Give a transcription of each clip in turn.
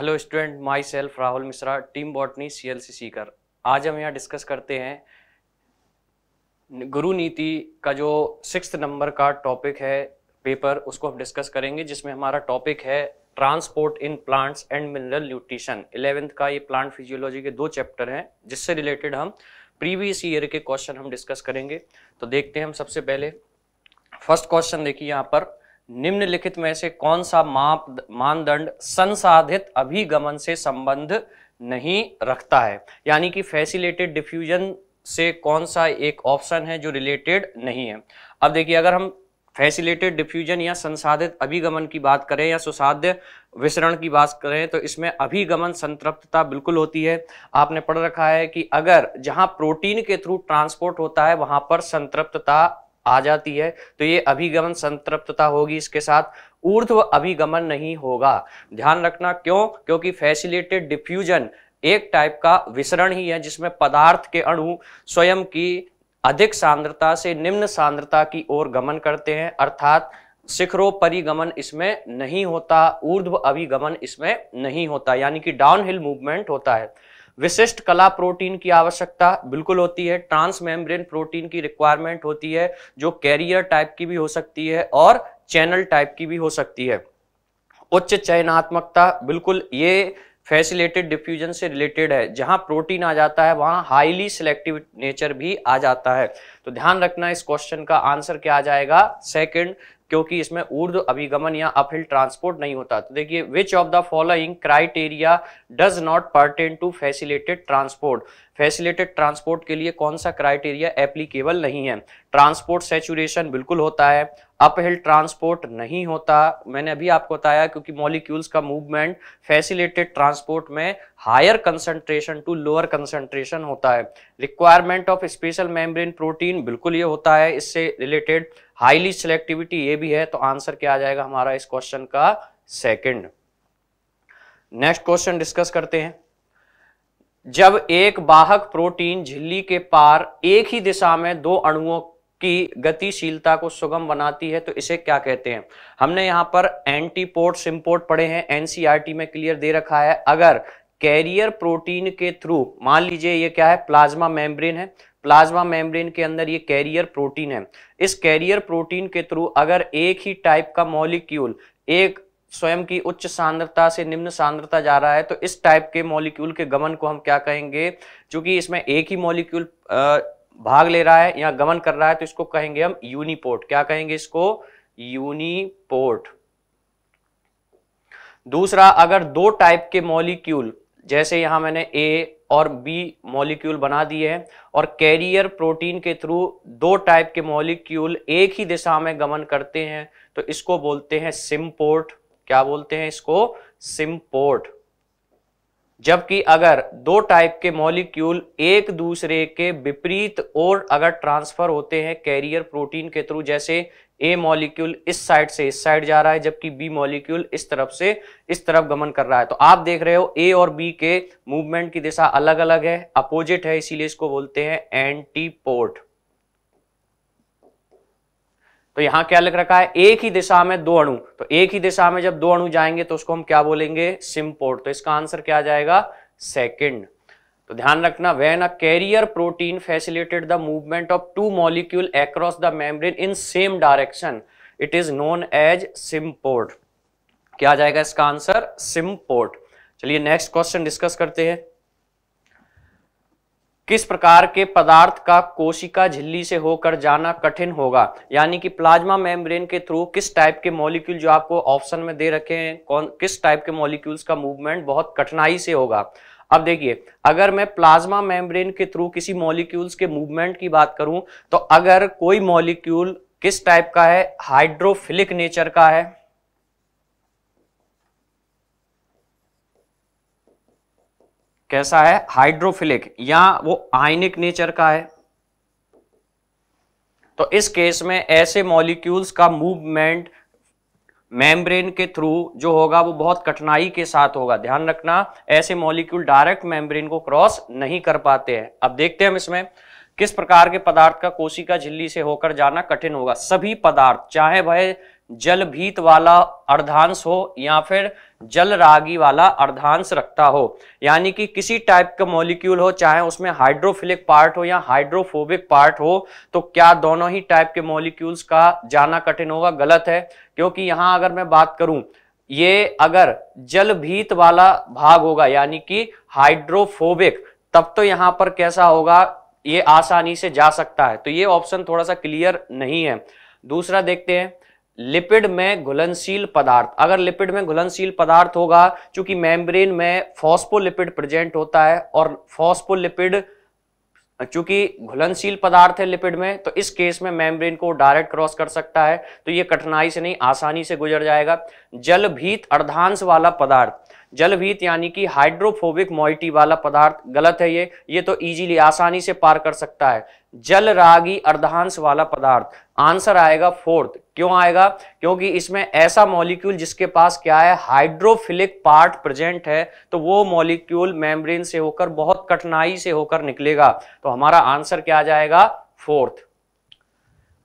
Hello student myself Rahul Mishra team botany C L C Sikar आज हम यहाँ डिस्कस करते हैं गुरु नीति का जो सिक्स नंबर का टॉपिक है पेपर उसको हम डिस्कस करेंगे जिसमें हमारा टॉपिक है transport in plants and mineral nutrition eleventh का ये प्लांट फिजियोलॉजी के दो चैप्टर हैं जिससे रिलेटेड हम प्रीवियस ईयर के क्वेश्चन हम डिस्कस करेंगे तो देखते हैं हम सबसे पहले फर्स्ट क्वेश्चन देखिए यहाँ पर निम्नलिखित में से कौन सा माप मानदंड संसाधित अभिगमन से संबंध नहीं रखता है यानी कि फैसिलेटेड डिफ्यूजन से कौन सा एक ऑप्शन है जो रिलेटेड नहीं है अब देखिए अगर हम फैसिलेटेड डिफ्यूजन या संसाधित अभिगमन की बात करें या सुसाध्य विसरण की बात करें तो इसमें अभिगमन संतृप्तता बिल्कुल होती है आपने पढ़ रखा है कि अगर जहां प्रोटीन के थ्रू ट्रांसपोर्ट होता है वहां पर संतृप्तता आ जाती है तो ये अभिगमन संतृप्तता होगी इसके साथ ऊर्ध्व अभिगमन नहीं होगा ध्यान रखना क्यों क्योंकि फैसिलिटेड डिफ्यूजन एक टाइप का विसरण ही है जिसमें पदार्थ के अणु स्वयं की अधिक सांद्रता से निम्न सांद्रता की ओर गमन करते हैं अर्थात शिखरो परिगमन इसमें नहीं होता ऊर्ध्व अभिगमन इसमें नहीं होता यानी कि डाउनहिल मूवमेंट होता है विशिष्ट कला प्रोटीन की आवश्यकता बिल्कुल होती है ट्रांस मेम्ब्रेन प्रोटीन की रिक्वायरमेंट होती है जो कैरियर टाइप की भी हो सकती है और चैनल टाइप की भी हो सकती है उच्च चयनात्मकता बिल्कुल ये फैसिलेटेड डिफ्यूजन से रिलेटेड है जहां प्रोटीन आ जाता है वहां हाईली सिलेक्टिव नेचर भी आ जाता है तो ध्यान रखना इस क्वेश्चन का आंसर क्या आ जाएगा सेकंड क्योंकि इसमें ऊर्ध अभिगमन या अपहिल ट्रांसपोर्ट नहीं होता तो देखिए which of the following criteria does not pertain to facilitated transport facilitated transport के लिए कौन सा क्राइटेरिया एप्लीकेबल नहीं है ट्रांसपोर्ट सेचुरेशन बिल्कुल होता है अपहिल ट्रांसपोर्ट नहीं होता मैंने अभी आपको बताया क्योंकि मॉलिक्यूल्स का मूवमेंट फैसिलेटेड ट्रांसपोर्ट में higher concentration to lower concentration होता है requirement of special membrane protein बिल्कुल ये होता है इससे रिलेटेड हाईली सिलेक्टिविटी ये भी है तो आंसर क्या आ जाएगा हमारा इस क्वेश्चन का सेकंड नेक्स्ट क्वेश्चन डिस्कस करते हैं जब एक बाहक प्रोटीन झिल्ली के पार एक ही दिशा में दो अणुओं की गतिशीलता को सुगम बनाती है तो इसे क्या कहते हैं हमने यहां पर एंटीपोर्ट सिम्पोर्ट पढ़े हैं एनसीआरटी e में क्लियर दे रखा है अगर कैरियर प्रोटीन के थ्रू मान लीजिए ये क्या है प्लाज्मा मेम्ब्रेन है प्लाज्मा मेम्ब्रेन के अंदर ये कैरियर प्रोटीन है इस कैरियर प्रोटीन के थ्रू अगर एक ही टाइप का मॉलिक्यूल एक स्वयं की उच्च सांद्रता से निम्न सांद्रता जा रहा है तो इस टाइप के मॉलिक्यूल के गमन को हम क्या कहेंगे क्योंकि इसमें एक ही मॉलिक्यूल भाग ले रहा है या गमन कर रहा है तो इसको कहेंगे हम यूनिपोर्ट क्या कहेंगे इसको यूनिपोर्ट दूसरा अगर दो टाइप के मॉलिक्यूल जैसे यहाँ मैंने ए और बी मॉलिक्यूल बना दिए हैं और कैरियर प्रोटीन के थ्रू दो टाइप के मॉलिक्यूल एक ही दिशा में गमन करते हैं तो इसको बोलते हैं सिम्पोर्ट क्या बोलते हैं इसको सिम्पोर्ट जबकि अगर दो टाइप के मॉलिक्यूल एक दूसरे के विपरीत और अगर ट्रांसफर होते हैं कैरियर प्रोटीन के थ्रू जैसे ए मॉलिक्यूल इस साइड से इस साइड जा रहा है जबकि बी मॉलिक्यूल इस तरफ से इस तरफ गमन कर रहा है तो आप देख रहे हो ए और बी के मूवमेंट की दिशा अलग अलग है अपोजिट है इसीलिए इसको बोलते हैं एंटीपोर्ट तो यहां क्या लिख रखा है एक ही दिशा में दो अणु तो एक ही दिशा में जब दो अणु जाएंगे तो उसको हम क्या बोलेंगे सिम्पोर्ट तो इसका आंसर क्या आ जाएगा सेकेंड तो ध्यान रखना when a carrier protein facilitated the movement of two molecule across the membrane in same direction it is known as symport क्या जाएगा इसका आंसर सिम्पोर्ट चलिए नेक्स्ट क्वेश्चन डिस्कस करते हैं किस प्रकार के पदार्थ का कोशिका झिल्ली से होकर जाना कठिन होगा यानी कि प्लाज्मा मेम्ब्रेन के थ्रू किस टाइप के मॉलिक्यूल जो आपको ऑप्शन में दे रखे हैं कौन किस टाइप के मॉलिक्यूल्स का मूवमेंट बहुत कठिनाई से होगा अब देखिए अगर मैं प्लाज्मा मेम्ब्रेन के थ्रू किसी मॉलिक्यूल्स के मूवमेंट की बात करूं तो अगर कोई मॉलिक्यूल किस टाइप का है हाइड्रोफिलिक नेचर का है कैसा है हाइड्रोफिलिक या वो आयनिक नेचर का है तो इस केस में ऐसे मॉलिक्यूल्स का मूवमेंट मेम्ब्रेन के थ्रू जो होगा वो बहुत कठिनाई के साथ होगा ध्यान रखना ऐसे मॉलिक्यूल डायरेक्ट मेम्ब्रेन को क्रॉस नहीं कर पाते हैं अब देखते हैं हम इसमें किस प्रकार के पदार्थ का कोशिका झिल्ली से होकर जाना कठिन होगा सभी पदार्थ चाहे भय जल भीत वाला अर्धांश हो या फिर जल रागी वाला अर्धांश रखता हो यानी कि किसी टाइप का मॉलिक्यूल हो चाहे उसमें हाइड्रोफिलिक पार्ट हो या हाइड्रोफोबिक पार्ट हो तो क्या दोनों ही टाइप के मॉलिक्यूल्स का जाना कठिन होगा गलत है क्योंकि यहाँ अगर मैं बात करूं ये अगर जल भीत वाला भाग होगा यानी कि हाइड्रोफोबिक तब तो यहाँ पर कैसा होगा ये आसानी से जा सकता है तो ये ऑप्शन थोड़ा सा क्लियर नहीं है दूसरा देखते हैं लिपिड में घुलनशील पदार्थ अगर लिपिड में घुलनशील पदार्थ होगा चूंकि मेम्ब्रेन में फॉस्फोलिपिड प्रेजेंट होता है और फॉस्फोलिपिड चूंकि घुलनशील पदार्थ है लिपिड में तो इस केस में मेम्ब्रेन को डायरेक्ट क्रॉस कर सकता है तो ये कठिनाई से नहीं आसानी से गुजर जाएगा जलभीत अर्धांश वाला पदार्थ जलभीत यानी कि हाइड्रोफोबिक मोइटी वाला पदार्थ गलत है ये ये तो इजीली आसानी से पार कर सकता है जल रागी अर्धांश वाला पदार्थ आंसर आएगा फोर्थ क्यों आएगा क्योंकि इसमें ऐसा मॉलिक्यूल जिसके पास क्या है हाइड्रोफिलिक पार्ट प्रेजेंट है तो वो मॉलिक्यूल मेम्ब्रेन से होकर बहुत कठिनाई से होकर निकलेगा तो हमारा आंसर क्या आ जाएगा फोर्थ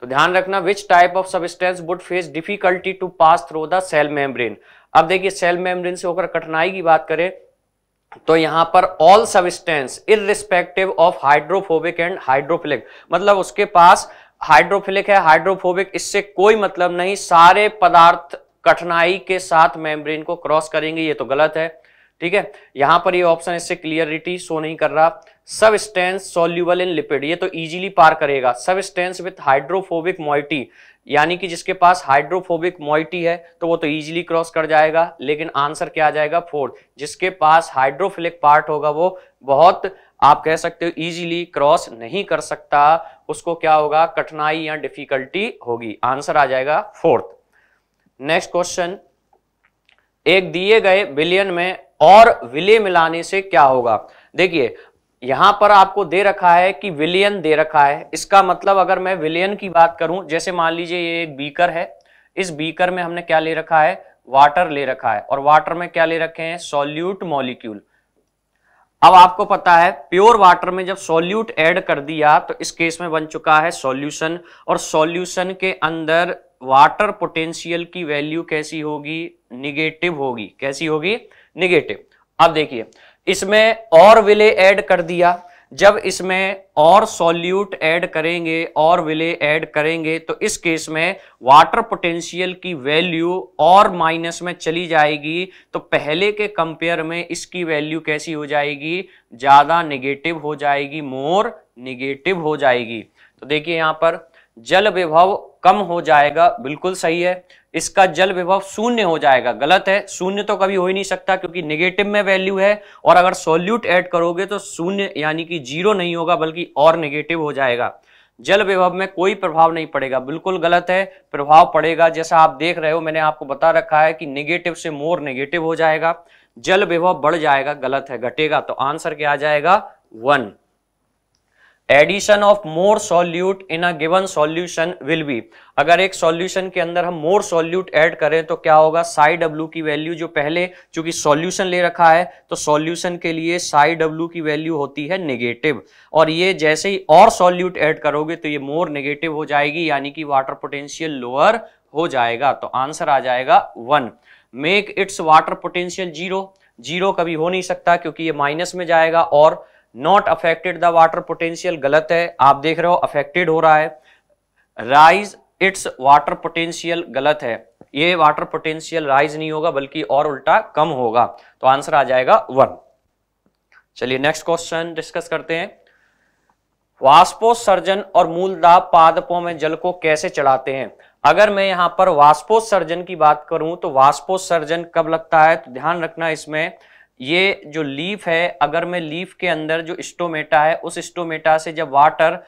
तो ध्यान रखना which type of substance would face difficulty to pass through the cell membrane अब देखिए सेल मेम्ब्रेन से होकर कठिनाई की बात करें तो यहां पर all substance in respective of hydrophobic and hydrophilic मतलब उसके पास हाइड्रोफिलिक है हाइड्रोफोबिक इससे कोई मतलब नहीं सारे पदार्थ कठिनाई के साथ मेम्ब्रेन को क्रॉस करेंगे ये तो गलत है ठीक है यहां पर ये ऑप्शन इससे क्लियरिटी शो नहीं कर रहा स्टेंस सोल्यूबल इन लिपिड ये तो इजीली पार करेगा स्टेंस विथ हाइड्रोफोबिक मॉइटी यानी कि जिसके पास हाइड्रोफोबिक मॉइटी है तो वो तो इजीली क्रॉस कर जाएगा लेकिन आंसर क्या आ जाएगा फोर्थ जिसके पास हाइड्रोफिलिक पार्ट होगा वो बहुत आप कह सकते हो इजीली क्रॉस नहीं कर सकता उसको क्या होगा कठिनाई या डिफिकल्टी होगी आंसर आ जाएगा फोर्थ नेक्स्ट क्वेश्चन एक दिए गए बिलियन में और विलय मिलाने से क्या होगा देखिए यहां पर आपको दे रखा है कि विलियन दे रखा है इसका मतलब अगर मैं विलियन की बात करूं जैसे मान लीजिए ये एक बीकर है इस बीकर में हमने क्या ले रखा है वाटर ले रखा है और वाटर में क्या ले रखे हैं सॉल्यूट मॉलिक्यूल अब आपको पता है प्योर वाटर में जब सॉल्यूट ऐड कर दिया तो इस केस में बन चुका है सॉल्यूशन और सॉल्यूशन के अंदर वाटर पोटेंशियल की वैल्यू कैसी होगी निगेटिव होगी कैसी होगी निगेटिव अब देखिए इसमें और विले ऐड कर दिया जब इसमें और सॉल्यूट ऐड करेंगे और विले ऐड करेंगे तो इस केस में वाटर पोटेंशियल की वैल्यू और माइनस में चली जाएगी तो पहले के कंपेयर में इसकी वैल्यू कैसी हो जाएगी ज़्यादा नेगेटिव हो जाएगी मोर नेगेटिव हो जाएगी तो देखिए यहां पर जल विभव कम हो जाएगा बिल्कुल सही है इसका जल विभव शून्य हो जाएगा गलत है शून्य तो कभी हो ही नहीं सकता क्योंकि निगेटिव में वैल्यू है और अगर सोल्यूट ऐड करोगे तो शून्य यानी कि जीरो नहीं होगा बल्कि और निगेटिव हो जाएगा जल विभव में कोई प्रभाव नहीं पड़ेगा बिल्कुल गलत है प्रभाव पड़ेगा जैसा आप देख रहे हो मैंने आपको बता रखा है कि निगेटिव से मोर निगेटिव हो जाएगा जल विभव बढ़ जाएगा गलत है घटेगा तो आंसर क्या आ जाएगा one addition of more solute in a given solution will be अगर एक सॉल्यूशन के अंदर हम मोर सॉल्यूट ऐड करें तो क्या होगा साई डब्ल्यू की वैल्यू जो पहले चूंकि सॉल्यूशन ले रखा है तो सॉल्यूशन के लिए साई डब्ल्यू की वैल्यू होती है नेगेटिव और ये जैसे ही और सॉल्यूट ऐड करोगे तो ये मोर नेगेटिव हो जाएगी यानी कि वाटर पोटेंशियल लोअर हो जाएगा तो आंसर आ जाएगा one make its water potential zero zero कभी हो नहीं सकता क्योंकि ये माइनस में जाएगा और not affected the water potential गलत है आप देख रहे हो अफेक्टेड हो रहा है राइज इट्स वाटर पोटेंशियल गलत है ये वाटर पोटेंशियल राइज नहीं होगा बल्कि और उल्टा कम होगा तो आंसर आ जाएगा वन चलिए नेक्स्ट क्वेश्चन डिस्कस करते हैं वाष्पोत्सर्जन और मूलदाब पादपों में जल को कैसे चढ़ाते हैं अगर मैं यहां पर वाष्पोत्सर्जन की बात करूं तो वाष्पोत्सर्जन कब लगता है तो ध्यान रखना इसमें ये जो लीफ है अगर मैं लीफ के अंदर जो स्टोमेटा है उस स्टोमेटा से जब वाटर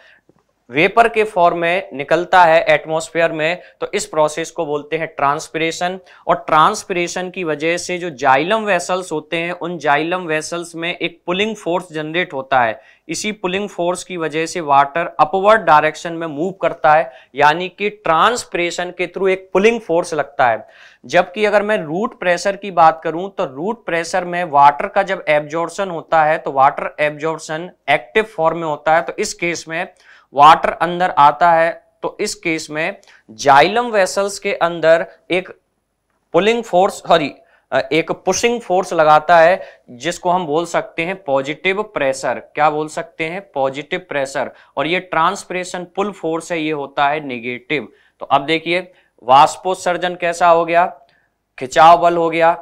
वेपर के फॉर्म में निकलता है एटमॉस्फेयर में तो इस प्रोसेस को बोलते हैं ट्रांसपिरेशन और ट्रांसपिरेशन की वजह से जो जाइलम वेसल्स होते हैं उन जाइलम वेसल्स में एक पुलिंग फोर्स जनरेट होता है इसी पुलिंग फोर्स की वजह से वाटर अपवर्ड डायरेक्शन में मूव करता है यानी कि ट्रांसपिरेशन के थ्रू एक पुलिंग फोर्स लगता है जबकि अगर मैं रूट प्रेशर की बात करूं तो रूट प्रेशर में वाटर का जब एब्जॉर्शन होता है तो वाटर एब्जॉर्शन एक्टिव फॉर्म में होता है तो इस केस में वाटर अंदर आता है तो इस केस में जाइलम वेसल्स के अंदर एक पुलिंग फोर्स सॉरी एक पुशिंग फोर्स लगाता है जिसको हम बोल सकते हैं पॉजिटिव प्रेशर क्या बोल सकते हैं पॉजिटिव प्रेशर और ये ट्रांसप्रेशन पुल फोर्स है ये होता है निगेटिव तो अब देखिए वाष्पोत्सर्जन कैसा हो गया खिंचाव बल हो गया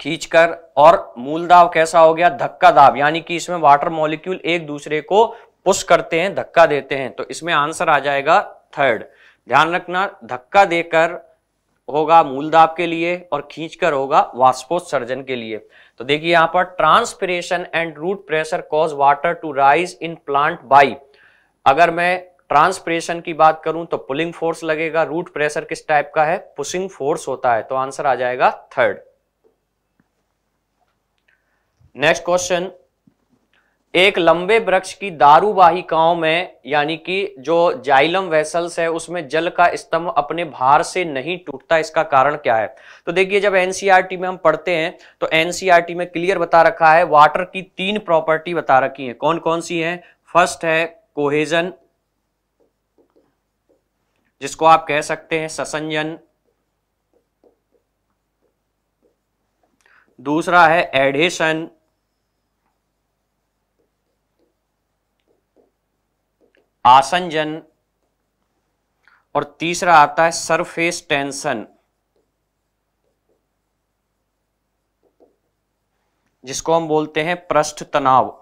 खींचकर और मूल दाव कैसा हो गया धक्का दाव यानी कि इसमें वाटर मॉलिक्यूल एक दूसरे को पुश करते हैं धक्का देते हैं तो इसमें आंसर आ जाएगा थर्ड ध्यान रखना धक्का देकर होगा मूलदाब के लिए और खींचकर होगा वाष्पोत्सर्जन के लिए तो देखिए यहां पर transpiration and root pressure cause water to rise in plant by अगर मैं ट्रांसपिरेशन की बात करूं तो पुलिंग फोर्स लगेगा रूट प्रेशर किस टाइप का है पुशिंग फोर्स होता है तो आंसर आ जाएगा थर्ड नेक्स्ट क्वेश्चन एक लंबे वृक्ष की दारूबाही में यानी कि जो जाइलम वेसल्स है उसमें जल का स्तंभ अपने भार से नहीं टूटता इसका कारण क्या है तो देखिए जब एनसीईआरटी में हम पढ़ते हैं तो एनसीईआरटी में क्लियर बता रखा है वाटर की तीन प्रॉपर्टी बता रखी है कौन कौन सी है फर्स्ट है कोहेजन जिसको आप कह सकते हैं ससंजन दूसरा है एडेशन आसंजन और तीसरा आता है सरफेस टेंशन जिसको हम बोलते हैं पृष्ठ तनाव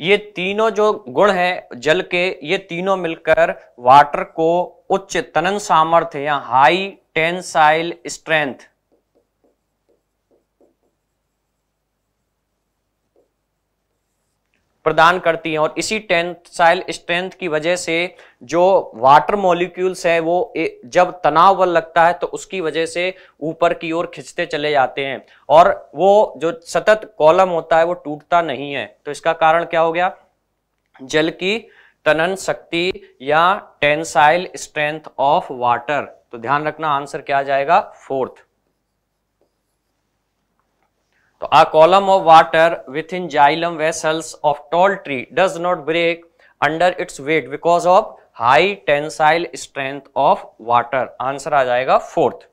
ये तीनों जो गुण है जल के ये तीनों मिलकर वाटर को उच्च तनन सामर्थ्य या हाई टेंसाइल स्ट्रेंथ प्रदान करती हैं और इसी टेंसाइल स्ट्रेंथ की वजह से जो वाटर मॉलिक्यूल्स है वो जब तनाव बल लगता है तो उसकी वजह से ऊपर की ओर खिंचते चले जाते हैं और वो जो सतत कॉलम होता है वो टूटता नहीं है तो इसका कारण क्या हो गया जल की तनन शक्ति या टेंसाइल स्ट्रेंथ ऑफ वाटर तो ध्यान रखना आंसर क्या आ जाएगा फोर्थ तो a column of water within xylem vessels of tall tree does not break under its weight because of high tensile strength of water answer आ जाएगा fourth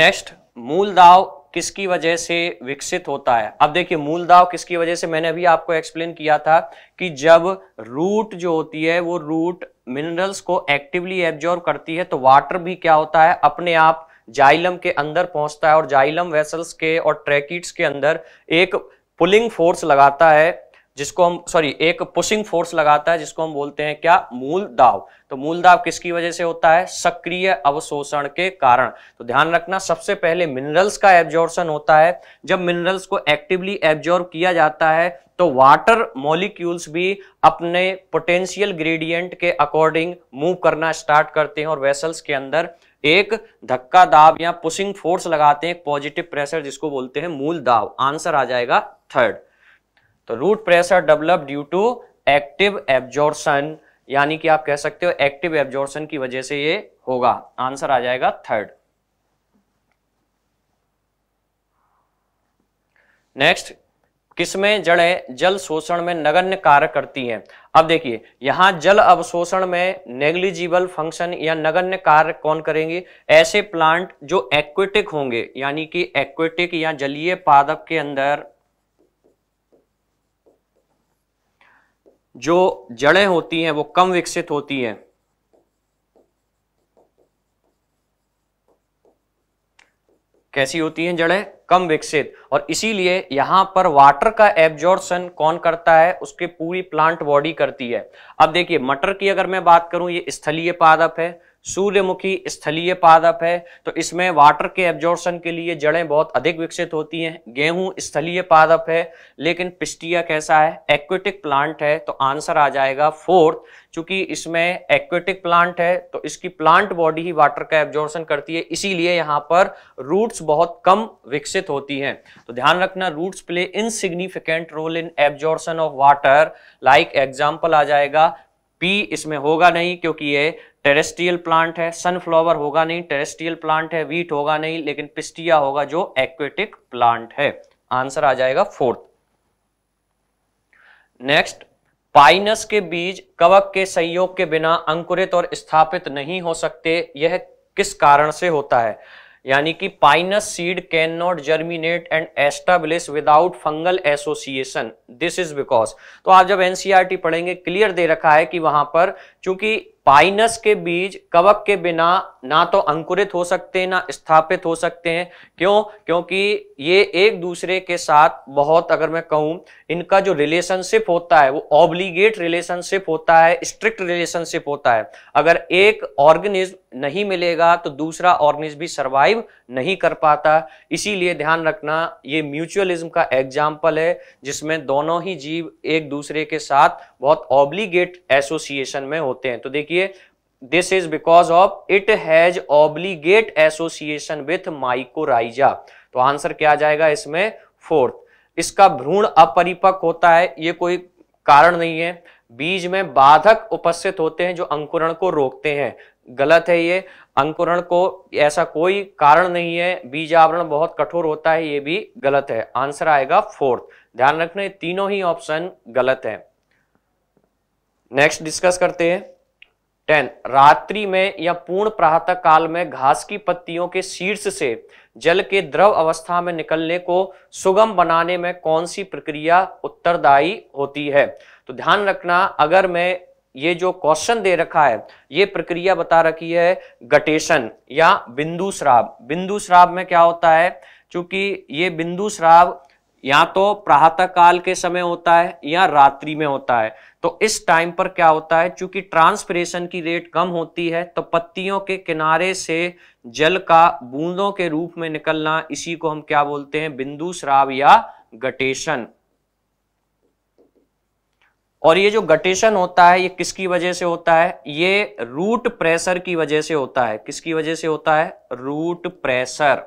next मूल दाव किसकी वजह से विकसित होता है अब देखिए मूल दाव किसकी वजह से मैंने अभी आपको एक्सप्लेन किया था कि जब रूट जो होती है वो रूट मिनरल्स को एक्टिवली एब्जॉर्व करती है तो वाटर भी क्या होता है अपने आप जाइलम के अंदर पहुंचता है और जाइलम वेसल्स के और ट्रैकिट्स के अंदर एक पुलिंग फोर्स लगाता है जिसको हम सॉरी एक पुशिंग फोर्स लगाता है जिसको हम बोलते हैं क्या मूल दाव तो मूल दाव किसकी वजह से होता है सक्रिय अवशोषण के कारण तो ध्यान रखना सबसे पहले मिनरल्स का एब्जॉर्शन होता है जब मिनरल्स को एक्टिवली एब्जॉर्व किया जाता है तो वाटर मॉलिक्यूल्स भी अपने पोटेंशियल ग्रेडियंट के अकॉर्डिंग मूव करना स्टार्ट करते हैं और वेसल्स के अंदर एक धक्का दाब या पुशिंग फोर्स लगाते हैं पॉजिटिव प्रेशर जिसको बोलते हैं मूल दाव आंसर आ जाएगा थर्ड तो root pressure develop due to active absorption यानी कि आप कह सकते हो एक्टिव एब्जॉर्शन की वजह से ये होगा आंसर आ जाएगा थर्ड नेक्स्ट किसमें जड़ें जल शोषण में नगण्य कार्य करती हैं अब देखिए यहां जल अवशोषण में नेग्लिजिबल फंक्शन या नगण्य कार्य कौन करेंगे ऐसे प्लांट जो एक्वेटिक होंगे यानी कि एक्वेटिक या जलीय पादप के अंदर जो जड़ें होती हैं वो कम विकसित होती हैं कैसी होती हैं जड़ें कम विकसित और इसीलिए यहां पर वाटर का एब्जॉर्शन कौन करता है उसके पूरी प्लांट बॉडी करती है अब देखिए मटर की अगर मैं बात करूं ये स्थलीय पादप है सूर्यमुखी स्थलीय पादप है तो इसमें वाटर के एब्जॉर्शन के लिए जड़ें बहुत अधिक विकसित होती हैं गेहूं स्थलीय पादप है लेकिन पिस्टिया कैसा है एक्वेटिक प्लांट है तो आंसर आ जाएगा फोर्थ क्योंकि इसमें एक्वेटिक प्लांट है तो इसकी प्लांट बॉडी ही वाटर का एब्जॉर्शन करती है इसीलिए यहाँ पर रूट्स बहुत कम विकसित होती हैं तो ध्यान रखना roots play insignificant role in absorption of water like example आ जाएगा पी इसमें होगा नहीं क्योंकि ये टेरेस्ट्रियल प्लांट है सनफ्लावर होगा नहीं टेरेस्ट्रियल प्लांट है वीट होगा नहीं लेकिन पिस्टिया होगा जो एक्वेटिक प्लांट है आंसर आ जाएगा फोर्थ नेक्स्ट पाइनस के बीज कवक के संयोग के बिना अंकुरित और स्थापित नहीं हो सकते यह किस कारण से होता है यानी कि Pinus seed can not germinate and establish without fungal association this is because तो आप जब एनसीआरटी e पढ़ेंगे क्लियर दे रखा है कि वहां पर चूंकि पाइनस के बीज कवक के बिना ना तो अंकुरित हो सकते हैं ना स्थापित हो सकते हैं क्यों क्योंकि ये एक दूसरे के साथ बहुत अगर मैं कहूं इनका जो रिलेशनशिप होता है वो ऑब्लीगेट रिलेशनशिप होता है स्ट्रिक्ट रिलेशनशिप होता है अगर एक ऑर्गेनिज्म नहीं मिलेगा तो दूसरा ऑर्गेनिज्म भी सर्वाइव नहीं कर पाता इसीलिए ध्यान रखना ये म्यूचुअलिज्म का एग्जाम्पल है जिसमें दोनों ही जीव एक दूसरे के साथ बहुत ऑब्लीगेट एसोसिएशन में होते हैं तो देखिए this is because of it has obligate association with mycorrhiza तो आंसर क्या आ जाएगा इसमें फोर्थ इसका भ्रूण अपरिपक होता है ये कोई कारण नहीं है बीज में बाधक उपस्थित होते हैं जो अंकुरण को रोकते हैं गलत है ये अंकुरण को ऐसा कोई कारण नहीं है बीज आवरण बहुत कठोर होता है ये भी गलत है आंसर आएगा फोर्थ ध्यान रखना तीनों ही ऑप्शन गलत है नेक्स्ट डिस्कस करते हैं टेन रात्रि में या पूर्ण प्रातः काल में घास की पत्तियों के शीर्ष से जल के द्रव अवस्था में निकलने को सुगम बनाने में कौन सी प्रक्रिया उत्तरदायी होती है तो ध्यान रखना अगर मैं ये जो क्वेश्चन दे रखा है ये प्रक्रिया बता रखी है गटेशन या बिंदु श्राव बिंदु श्राव में क्या होता है चूंकि ये बिंदु श्राव या तो प्रातः काल के समय होता है या रात्रि में होता है तो इस टाइम पर क्या होता है चूंकि ट्रांसपरेशन की रेट कम होती है तो पत्तियों के किनारे से जल का बूंदों के रूप में निकलना इसी को हम क्या बोलते हैं बिंदु श्राव या गटेशन और ये जो गटेशन होता है ये किसकी वजह से होता है ये रूट प्रेशर की वजह से होता है किसकी वजह से होता है रूट प्रेशर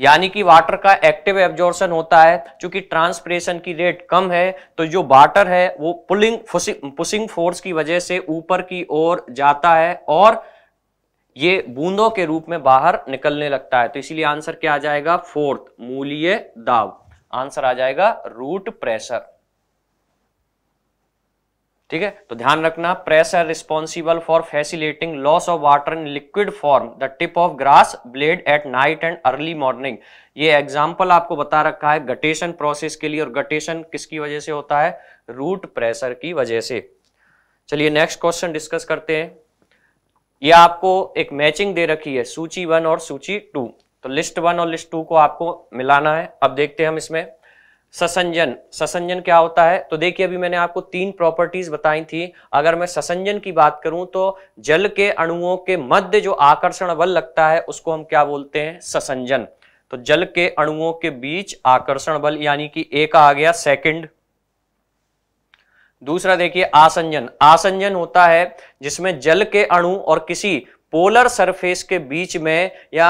यानी कि वाटर का एक्टिव एब्जॉर्शन होता है क्योंकि ट्रांसप्रेशन की रेट कम है तो जो वाटर है वो पुलिंग पुशिंग फोर्स की वजह से ऊपर की ओर जाता है और ये बूंदों के रूप में बाहर निकलने लगता है तो इसीलिए आंसर क्या आ जाएगा फोर्थ मूल्य दाब आंसर आ जाएगा रूट प्रेशर ठीक है तो ध्यान रखना press are responsible for facilitating loss of water in liquid form the tip of grass blade at night and early morning ये एग्जाम्पल आपको बता रखा है गटेशन प्रोसेस के लिए और गटेशन किसकी वजह से होता है रूट प्रेशर की वजह से चलिए नेक्स्ट क्वेश्चन डिस्कस करते हैं ये आपको एक मैचिंग दे रखी है सूची वन और सूची टू तो लिस्ट वन और लिस्ट टू को आपको मिलाना है अब देखते हैं हम इसमें ससंजन ससंजन क्या होता है तो देखिए अभी मैंने आपको तीन प्रॉपर्टीज बताई थी अगर मैं ससंजन की बात करूं तो जल के अणुओं के मध्य जो आकर्षण बल लगता है उसको हम क्या बोलते हैं ससंजन तो जल के अणुओं के बीच आकर्षण बल यानी कि एक आ गया सेकंड दूसरा देखिए आसंजन आसंजन होता है जिसमें जल के अणु और किसी पोलर सरफेस के बीच में या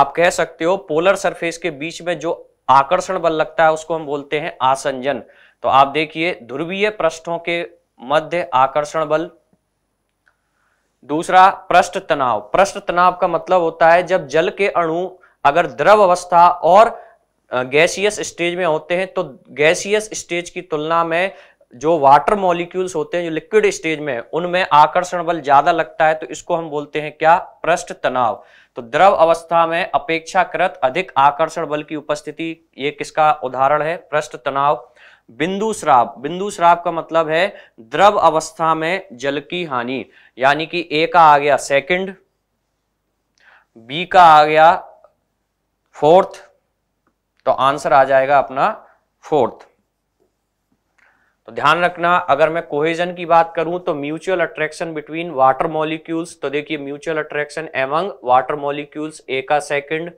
आप कह सकते हो पोलर सरफेस के बीच में जो आकर्षण बल लगता है उसको हम बोलते हैं आसंजन तो आप देखिए ध्रुवीय पृष्ठों के मध्य आकर्षण बल दूसरा पृष्ठ तनाव पृष्ठ तनाव का मतलब होता है जब जल के अणु अगर द्रव अवस्था और गैसियस स्टेज में होते हैं तो गैसियस स्टेज की तुलना में जो वाटर मॉलिक्यूल्स होते हैं जो लिक्विड स्टेज में उनमें आकर्षण बल ज्यादा लगता है तो इसको हम बोलते हैं क्या पृष्ठ तनाव तो द्रव अवस्था में अपेक्षाकृत अधिक आकर्षण बल की उपस्थिति ये किसका उदाहरण है पृष्ठ तनाव बिंदु श्राप बिंदु श्राप का मतलब है द्रव अवस्था में जल की हानि यानी कि ए का आ गया सेकंड बी का आ गया फोर्थ तो आंसर आ जाएगा अपना फोर्थ तो ध्यान रखना अगर मैं कोहेजन की बात करूं तो mutual attraction between water molecules तो देखिए mutual attraction among water molecules A का सेकंड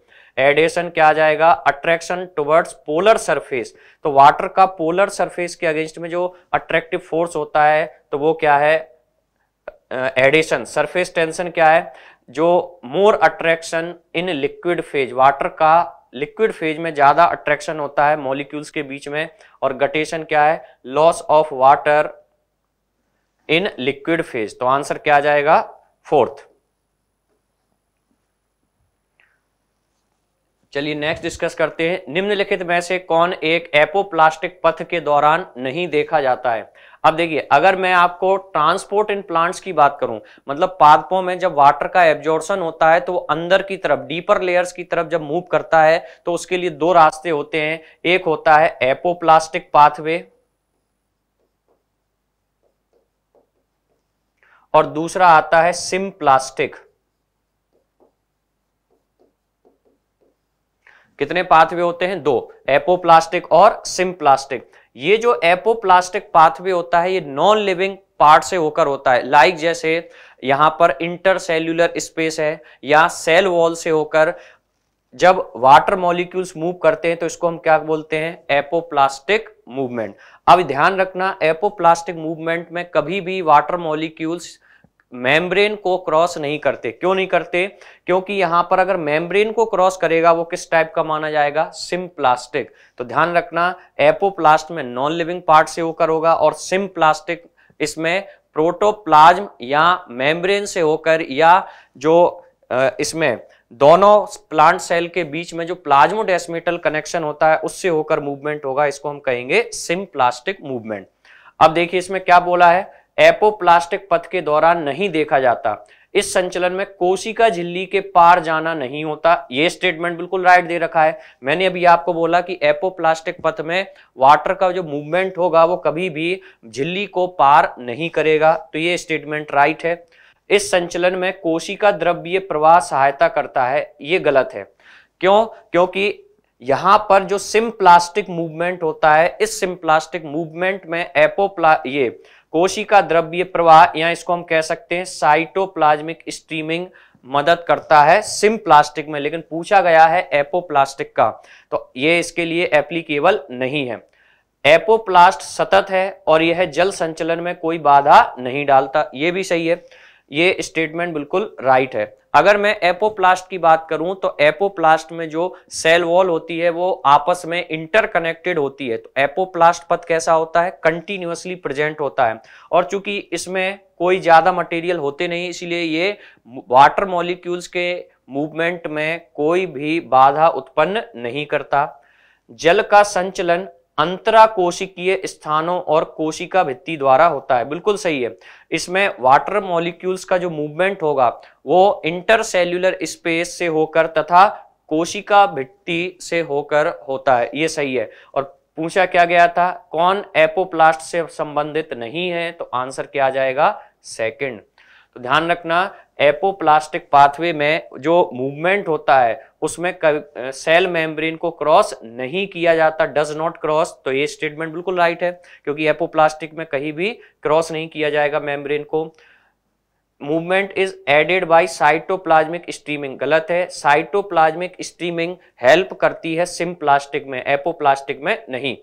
एडेशन क्या आ जाएगा अट्रैक्शन टुवर्ड्स पोलर सरफेस तो वाटर का पोलर सरफेस के अगेंस्ट में जो अट्रैक्टिव फोर्स होता है तो वो क्या है एडेशन सरफेस टेंशन क्या है जो more attraction in liquid phase water का लिक्विड फेज में ज़्यादा अट्रैक्शन होता है मॉलिक्यूल्स के बीच में और गटेशन क्या है loss of water in liquid phase तो आंसर क्या आ जाएगा फोर्थ चलिए नेक्स्ट डिस्कस करते हैं निम्नलिखित में से कौन एक एपोप्लास्टिक पथ के दौरान नहीं देखा जाता है अब देखिए अगर मैं आपको ट्रांसपोर्ट इन प्लांट्स की बात करूं मतलब पादपों में जब वाटर का एब्जॉर्शन होता है तो अंदर की तरफ डीपर लेयर्स की तरफ जब मूव करता है तो उसके लिए दो रास्ते होते हैं एक होता है एपोप्लास्टिक पाथवे और दूसरा आता है सिम प्लास्टिक कितने पाथवे होते हैं दो एपोप्लास्टिक और सिम प्लास्टिक ये जो एपोप्लास्टिक पाथवे होता है ये नॉन लिविंग पार्ट से होकर होता है लाइक जैसे यहां पर इंटरसेल्यूलर स्पेस है या सेल वॉल से होकर जब वाटर मॉलिक्यूल्स मूव करते हैं तो इसको हम क्या बोलते हैं एपोप्लास्टिक मूवमेंट अब ध्यान रखना एपोप्लास्टिक मूवमेंट में कभी भी वाटर मॉलिक्यूल्स मेम्ब्रेन को क्रॉस नहीं करते क्यों नहीं करते क्योंकि यहां पर अगर मेम्ब्रेन को क्रॉस करेगा वो किस टाइप का माना जाएगा सिम्प्लास्टिक तो ध्यान रखना एपोप्लास्ट में नॉन लिविंग पार्ट से होकर होगा और सिम्प्लास्टिक इसमें प्रोटोप्लाज्म या मेम्ब्रेन से होकर या जो इसमें दोनों प्लांट सेल के बीच में जो प्लाज्मोडेस्मेटल कनेक्शन होता है उससे होकर मूवमेंट होगा इसको हम कहेंगे सिम्प्लास्टिक मूवमेंट अब देखिए इसमें क्या बोला है एपोप्लास्टिक पथ के दौरान नहीं देखा जाता इस संचलन में कोशिका झिल्ली के पार जाना नहीं होता यह स्टेटमेंट बिल्कुल राइट दे रखा है मैंने अभी आपको बोला कि एपोप्लास्टिक पथ में वाटर का जो मूवमेंट होगा वो कभी भी झिल्ली को पार नहीं करेगा तो ये स्टेटमेंट राइट है इस संचलन में कोशिका द्रव्य प्रवाह सहायता करता है ये गलत है क्यों क्योंकि यहां पर जो सिम्प्लास्टिक मूवमेंट होता है इस सिम्प्लास्टिक मूवमेंट में एपोप्ला ये कोशिका द्रव्य प्रवाह या इसको हम कह सकते हैं साइटोप्लाज्मिक स्ट्रीमिंग मदद करता है सिम प्लास्टिक में लेकिन पूछा गया है एपोप्लास्टिक का तो ये इसके लिए एप्लीकेबल नहीं है एपोप्लास्ट सतत है और यह जल संचलन में कोई बाधा नहीं डालता यह भी सही है ये स्टेटमेंट बिल्कुल राइट है अगर मैं एपोप्लास्ट की बात करूं तो एपोप्लास्ट में जो सेल वॉल होती है वो आपस में इंटरकनेक्टेड होती है तो एपोप्लास्ट पथ कैसा होता है कंटिन्यूसली प्रेजेंट होता है और चूंकि इसमें कोई ज्यादा मटेरियल होते नहीं इसलिए ये वाटर मॉलिक्यूल्स के मूवमेंट में कोई भी बाधा उत्पन्न नहीं करता जल का संचलन अंतरा कोशिकीय स्थानों और कोशिका भित्ति द्वारा होता है बिल्कुल सही है इसमें वाटर मॉलिक्यूल्स का जो मूवमेंट होगा वो इंटरसेल्युलर स्पेस से होकर तथा कोशिका भित्ति से होकर होता है ये सही है और पूछा क्या गया था कौन एपोप्लास्ट से संबंधित नहीं है तो आंसर क्या आ जाएगा सेकेंड तो ध्यान रखना एपोप्लास्टिक पाथवे में जो मूवमेंट होता है उसमें सेल मेम्ब्रेन को क्रॉस नहीं किया जाता डज नॉट क्रॉस तो ये स्टेटमेंट बिल्कुल राइट है क्योंकि एपोप्लास्टिक में कहीं भी क्रॉस नहीं किया जाएगा मेम्ब्रेन को movement is aided by cytoplasmic streaming गलत है साइटोप्लाज्मिक स्ट्रीमिंग हेल्प करती है सिम प्लास्टिक में एपोप्लास्टिक में नहीं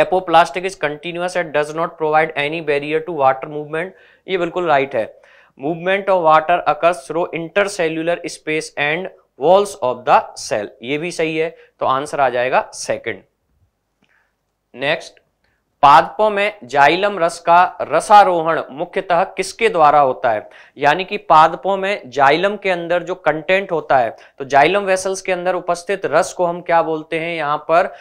apoplastic is continuous and does not provide any barrier to water movement ये बिल्कुल राइट है movement of water occurs through intercellular space and walls of the cell ये भी सही है तो आंसर आ जाएगा सेकंड नेक्स्ट पादपों में जाइलम रस का रसारोहण मुख्यतः किसके द्वारा होता है यानी कि पादपों में जाइलम के अंदर जो कंटेंट होता है तो जाइलम वेसल्स के अंदर उपस्थित रस को हम क्या बोलते हैं यहां पर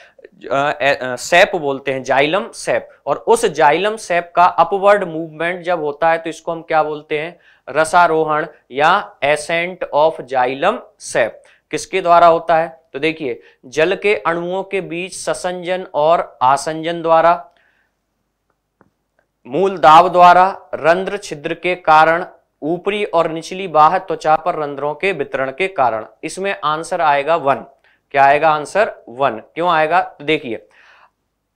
सेप बोलते हैं जाइलम सेप और उस जाइलम सेप का अपवर्ड मूवमेंट जब होता है तो इसको हम क्या बोलते हैं रसारोहण या एसेंट ऑफ जाइलम सेप किसके द्वारा होता है तो देखिए जल के अणुओं के बीच ससंजन और आसंजन द्वारा मूल दाव द्वारा रंध्र छिद्र के कारण ऊपरी और निचली बाह त्वचा पर रंध्रों के वितरण के कारण इसमें आंसर आएगा वन क्या आएगा आंसर वन क्यों आएगा तो देखिए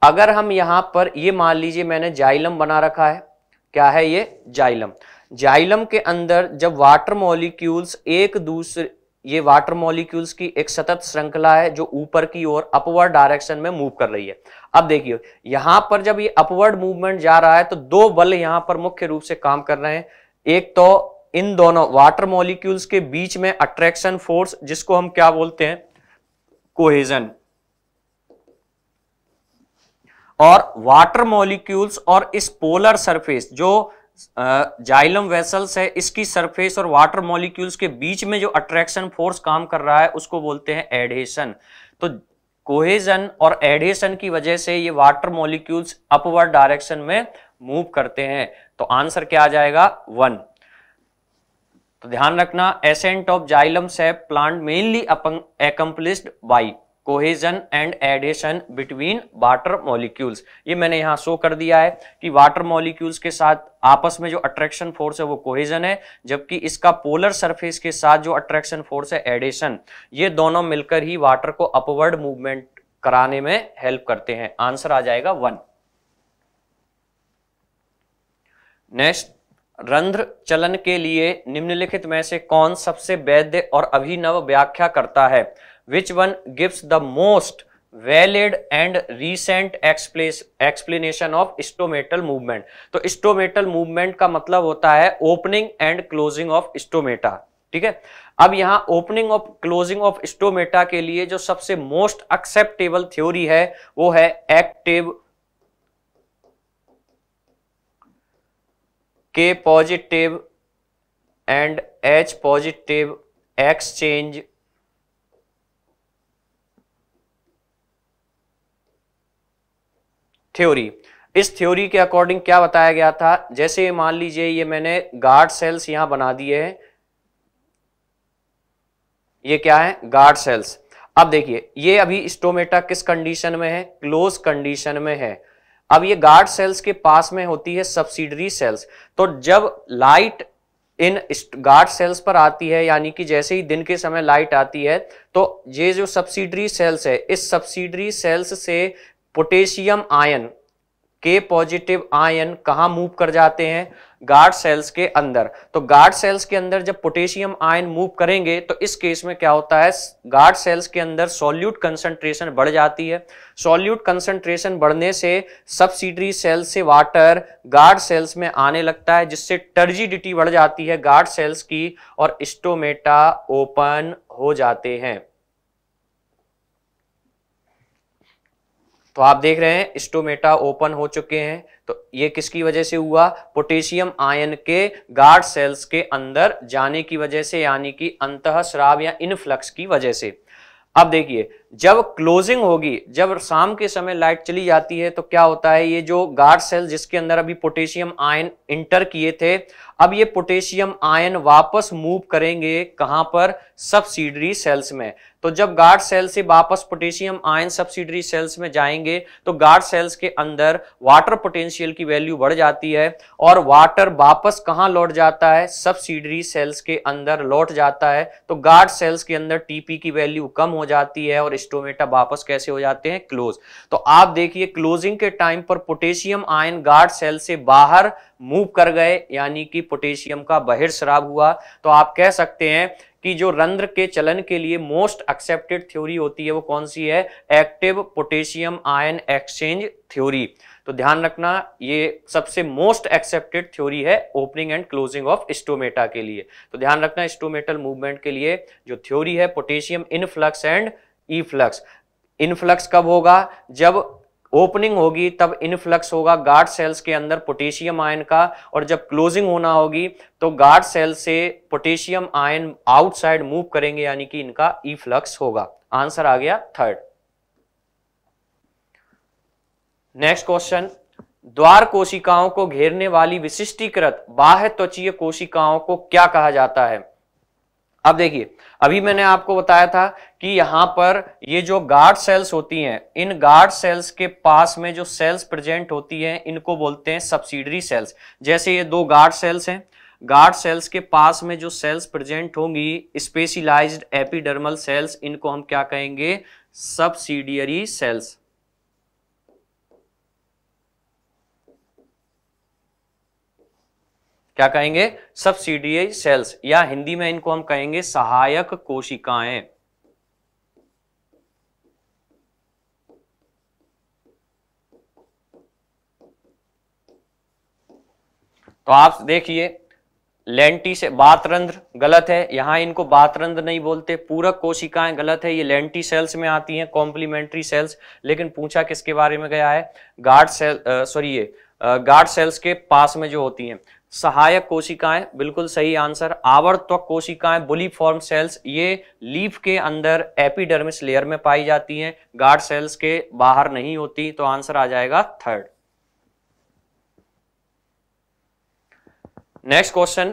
अगर हम यहां पर ये मान लीजिए मैंने जाइलम बना रखा है क्या है ये जाइलम जाइलम के अंदर जब वाटर मॉलिक्यूल्स एक दूसरे ये वाटर मॉलिक्यूल्स की एक सतत श्रृंखला है जो ऊपर की ओर अपवर्ड डायरेक्शन में मूव कर रही है अब देखिए यहां पर जब ये अपवर्ड मूवमेंट जा रहा है तो दो बल यहां पर मुख्य रूप से काम कर रहे हैं एक तो इन दोनों वाटर मॉलिक्यूल्स के बीच में अट्रैक्शन फोर्स जिसको हम क्या बोलते हैं कोहेजन और वाटर मॉलिक्यूल्स और इस पोलर सरफेस जो जाइलम वेसल्स है इसकी सरफेस और वाटर मॉलिक्यूल्स के बीच में जो अट्रैक्शन फोर्स काम कर रहा है उसको बोलते हैं एडेशन तो कोहेजन और एडेशन की वजह से ये वाटर मॉलिक्यूल्स अपवर्ड डायरेक्शन में मूव करते हैं तो आंसर क्या आ जाएगा वन तो ध्यान रखना एसेंट ऑफ जाइलम से plant mainly accomplished by cohesion and adhesion between water molecules ये मैंने यहाँ शो कर दिया है कि वाटर मॉलिक्यूल्स के साथ आपस में जो अट्रैक्शन फोर्स है वो कोहेजन है जबकि इसका पोलर सरफेस के साथ जो अट्रैक्शन फोर्स है एडेशन ये दोनों मिलकर ही वाटर को अपवर्ड मूवमेंट कराने में हेल्प करते हैं आंसर आ जाएगा वन नेक्स्ट रंध्र चलन के लिए निम्नलिखित में से कौन सबसे वैध और अभिनव व्याख्या करता है which one gives the most valid and recent explanation of stomatal movement तो स्टोमेटल मूवमेंट का मतलब होता है opening and closing of stomata ठीक है अब यहां opening of closing of stomata के लिए जो सबसे मोस्ट एक्सेप्टेबल थ्योरी है वो है active K positive and H positive exchange theory इस थ्योरी के अकॉर्डिंग क्या बताया गया था जैसे मान लीजिए ये मैंने गार्ड सेल्स यहां बना दिए हैं ये क्या है गार्ड सेल्स अब देखिए ये अभी स्टोमेटा किस कंडीशन में है क्लोज कंडीशन में है अब ये गार्ड सेल्स के पास में होती है सब्सिडरी सेल्स तो जब लाइट इन गार्ड सेल्स पर आती है यानी कि जैसे ही दिन के समय लाइट आती है तो ये जो सब्सिडरी सेल्स है इस सब्सिडरी सेल्स से potassium ion K positive ion कहाँ मूव कर जाते हैं गार्ड सेल्स के अंदर तो गार्ड सेल्स के अंदर जब पोटेशियम आयन मूव करेंगे तो इस केस में क्या होता है गार्ड सेल्स के अंदर सॉल्यूट कंसंट्रेशन बढ़ जाती है सॉल्यूट कंसंट्रेशन बढ़ने से सब्सिडरी सेल से वाटर गार्ड सेल्स में आने लगता है जिससे टर्जिडिटी बढ़ जाती है गार्ड सेल्स की और स्टोमेटा ओपन हो जाते हैं तो आप देख रहे हैं स्टोमेटा ओपन हो चुके हैं तो ये किसकी वजह से हुआ पोटेशियम आयन के गार्ड सेल्स के अंदर जाने की वजह से यानी कि अंत श्राव या इनफ्लक्स की वजह से अब देखिए जब क्लोजिंग होगी जब शाम के समय लाइट चली जाती है तो क्या होता है ये जो गार्ड सेल जिसके अंदर अभी पोटेशियम आयन इंटर किए थे अब ये पोटेशियम आयन वापस मूव करेंगे कहां पर सब्सिडरी सेल्स में तो जब गार्ड सेल से वापस पोटेशियम आयन सब्सिडरी सेल्स में जाएंगे तो गार्ड सेल्स के अंदर वाटर पोटेंशियल की वैल्यू बढ़ जाती है और वाटर वापस कहां लौट जाता है सब्सिडरी सेल्स के अंदर लौट जाता है तो गार्ड सेल्स के अंदर टीपी की वैल्यू कम हो जाती है और स्टोमेटा वापस कैसे हो जाते हैं क्लोज तो आप देखिए क्लोजिंग के टाइम पर पोटेशियम आयन गार्ड सेल से बाहर मूव कर गए यानी कि पोटेशियम का बहिर्स्राव हुआ तो आप कह सकते हैं कि जो रंध्र के चलन के लिए मोस्ट एक्सेप्टेड थ्योरी होती है वो कौन सी है active potassium ion exchange theory तो ध्यान रखना ये सबसे मोस्ट एक्सेप्टेड थ्योरी है opening and closing of stomata के लिए तो ध्यान रखना स्टोमेटल मूवमेंट के लिए जो थ्योरी है potassium influx and efflux influx कब होगा जब ओपनिंग होगी तब इनफ्लक्स होगा गार्ड सेल्स के अंदर पोटेशियम आयन का और जब क्लोजिंग होना होगी तो गार्ड सेल से पोटेशियम आयन आउटसाइड मूव करेंगे यानी कि इनका ई फ्लक्स होगा आंसर आ गया थर्ड नेक्स्ट क्वेश्चन द्वार कोशिकाओं को घेरने वाली विशिष्टीकृत बाह्य त्वचीय कोशिकाओं को क्या कहा जाता है अब देखिए अभी मैंने आपको बताया था कि यहां पर ये जो गार्ड सेल्स होती हैं इन गार्ड सेल्स के पास में जो सेल्स प्रेजेंट होती हैं इनको बोलते हैं सब्सिडरी सेल्स जैसे ये दो गार्ड सेल्स हैं गार्ड सेल्स के पास में जो सेल्स प्रेजेंट होंगी स्पेशलाइज्ड एपिडर्मल सेल्स इनको हम क्या कहेंगे सब्सिडियरी सेल्स क्या कहेंगे सब्सिडियरी सेल्स या हिंदी में इनको हम कहेंगे सहायक कोशिकाएं तो आप देखिए लेंटी से बातरंध्र गलत है यहां इनको बातरंध्र नहीं बोलते पूरक कोशिकाएं गलत है ये लेंटी सेल्स में आती हैं कॉम्प्लीमेंट्री सेल्स लेकिन पूछा किसके बारे में गया है गार्ड सेल सॉरी ये गार्ड सेल्स के पास में जो होती हैं सहायक कोशिकाएं बिल्कुल सही आंसर आवर्तक कोशिकाएं बुली फॉर्म सेल्स ये लीफ के अंदर एपिडर्मिस लेयर में पाई जाती हैं गार्ड सेल्स के बाहर नहीं होती तो आंसर आ जाएगा थर्ड नेक्स्ट क्वेश्चन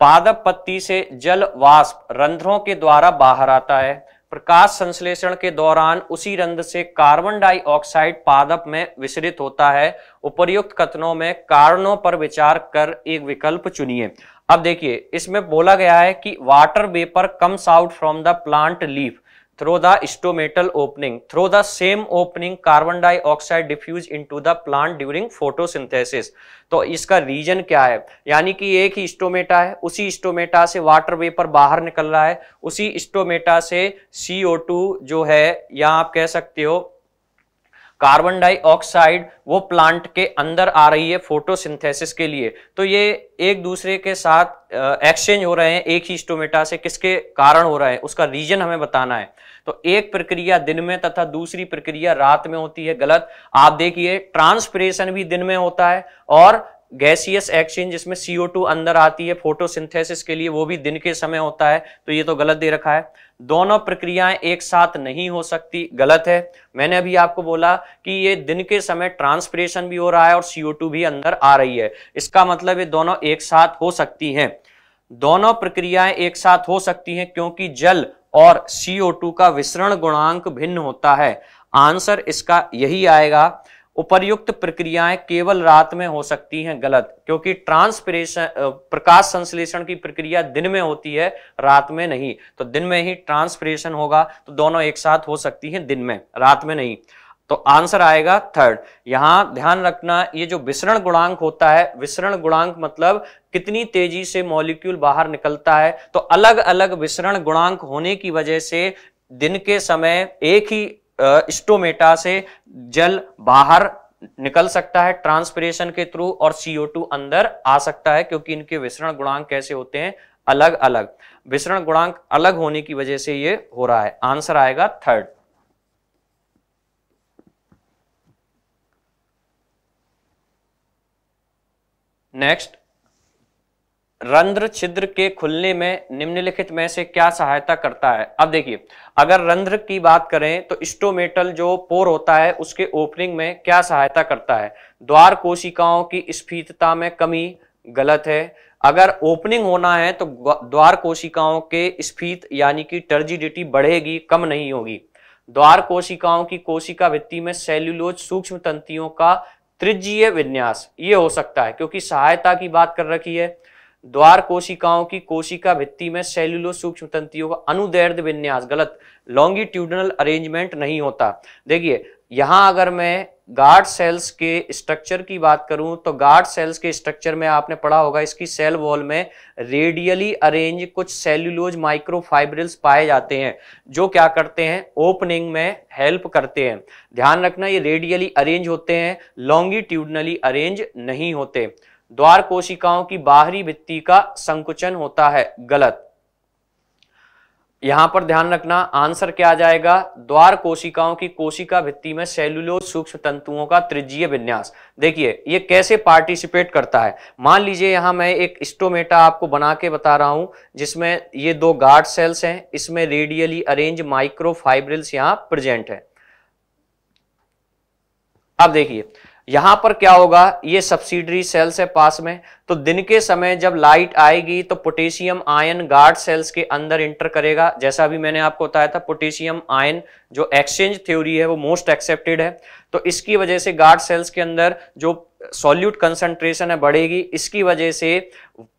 पादप पत्ती से जल वाष्प रंध्रों के द्वारा बाहर आता है प्रकाश संश्लेषण के दौरान उसी रंध्र से कार्बन डाइऑक्साइड पादप में विसरित होता है उपर्युक्त कथनों में कारणों पर विचार कर एक विकल्प चुनिए अब देखिए इसमें बोला गया है कि water vapour comes out from the plant leaf through the stomatal opening. Through the same opening, carbon dioxide diffuse into the plant during photosynthesis. तो इसका रीजन क्या है यानी कि एक ही स्टोमेटा है उसी स्टोमेटा से वाटर वेपर बाहर निकल रहा है उसी स्टोमेटा से CO2 जो है या आप कह सकते हो कार्बन डाइऑक्साइड वो प्लांट के अंदर आ रही है फोटोसिंथेसिस के लिए तो ये एक दूसरे के साथ एक्सचेंज हो रहे हैं एक ही स्टोमेटा से किसके कारण हो रहा है उसका रीजन हमें बताना है तो एक प्रक्रिया दिन में तथा दूसरी प्रक्रिया रात में होती है गलत आप देखिए ट्रांसपरेशन भी दिन में होता है और गैसियस एक्सचेंज जिसमें CO2 अंदर आती है फोटोसिंथेसिस के लिए वो भी दिन के समय होता है तो ये तो गलत दे रखा है दोनों प्रक्रियाएं एक साथ नहीं हो सकती गलत है मैंने अभी आपको बोला कि ये दिन के समय ट्रांसपरेशन भी हो रहा है और CO2 भी अंदर आ रही है इसका मतलब ये दोनों एक साथ हो सकती हैं दोनों प्रक्रियाएं एक साथ हो सकती हैं क्योंकि जल और CO2 का विसरण गुणांक भिन्न होता है आंसर इसका यही आएगा उपरयुक्त प्रक्रियाएं केवल रात में हो सकती हैं गलत क्योंकि ट्रांसपिरेशन प्रकाश संश्लेषण की प्रक्रिया दिन में होती है रात में नहीं तो दिन में ही ट्रांसपिरेशन होगा तो दोनों एक साथ हो सकती हैं दिन में रात में नहीं तो आंसर आएगा थर्ड यहां ध्यान रखना ये जो विसरण गुणांक होता है विसरण गुणांक मतलब कितनी तेजी से मॉलिक्यूल बाहर निकलता है तो अलग अलग विसरण गुणांक होने की वजह से दिन के समय एक ही स्टोमेटा से जल बाहर निकल सकता है ट्रांसपिरेशन के थ्रू और CO2 अंदर आ सकता है क्योंकि इनके विसरण गुणांक कैसे होते हैं अलग अलग विसरण गुणांक अलग होने की वजह से ये हो रहा है आंसर आएगा थर्ड नेक्स्ट रंध्र छिद्र के खुलने में निम्नलिखित में से क्या सहायता करता है अब देखिए अगर रंध्र की बात करें तो स्टोमेटल जो पोर होता है उसके ओपनिंग में क्या सहायता करता है द्वार कोशिकाओं की स्फीतता में कमी गलत है अगर ओपनिंग होना है तो द्वार कोशिकाओं के स्फीत यानी कि टर्जिडिटी बढ़ेगी कम नहीं होगी द्वार कोशिकाओं की कोशिका भित्ति में सेल्यूलोज सूक्ष्म तंतियों का त्रिज्यीय विन्यास ये हो सकता है क्योंकि सहायता की बात कर रखी है द्वार कोशिकाओं की कोशिका भित्ति में सेल्युलो सूक्ष्म तंतियों का अनुदैर्ध विन्यास गलत लॉन्गिट्यूडनल अरेंजमेंट नहीं होता देखिए यहां अगर मैं गार्ड सेल्स के स्ट्रक्चर की बात करूं तो गार्ड सेल्स के स्ट्रक्चर में आपने पढ़ा होगा इसकी सेल वॉल में रेडियली अरेंज कुछ सेल्यूलोज माइक्रोफाइब्रिल्स पाए जाते हैं जो क्या करते हैं ओपनिंग में हेल्प करते हैं ध्यान रखना ये रेडियली अरेंज होते हैं लॉन्गिट्यूडनली अरेंज नहीं होते द्वार कोशिकाओं की बाहरी भित्ति का संकुचन होता है गलत यहां पर ध्यान रखना आंसर क्या आ जाएगा द्वार कोशिकाओं की कोशिका भित्ति में सेलुलो सूक्ष्म तंतुओं का त्रिज्यीय विन्यास देखिए ये कैसे पार्टिसिपेट करता है मान लीजिए यहां मैं एक स्टोमेटा आपको बना के बता रहा हूं जिसमें ये दो गार्ड सेल्स हैं इसमें रेडियली अरेंज माइक्रोफाइब्रिल्स यहां प्रेजेंट है अब देखिए यहां पर क्या होगा ये सब्सिडरी सेल्स है पास में तो दिन के समय जब लाइट आएगी तो पोटेशियम आयन गार्ड सेल्स के अंदर इंटर करेगा जैसा भी मैंने आपको बताया था पोटेशियम आयन जो एक्सचेंज थ्योरी है वो मोस्ट एक्सेप्टेड है तो इसकी वजह से गार्ड सेल्स के अंदर जो सॉल्यूट कंसंट्रेशन है बढ़ेगी इसकी वजह से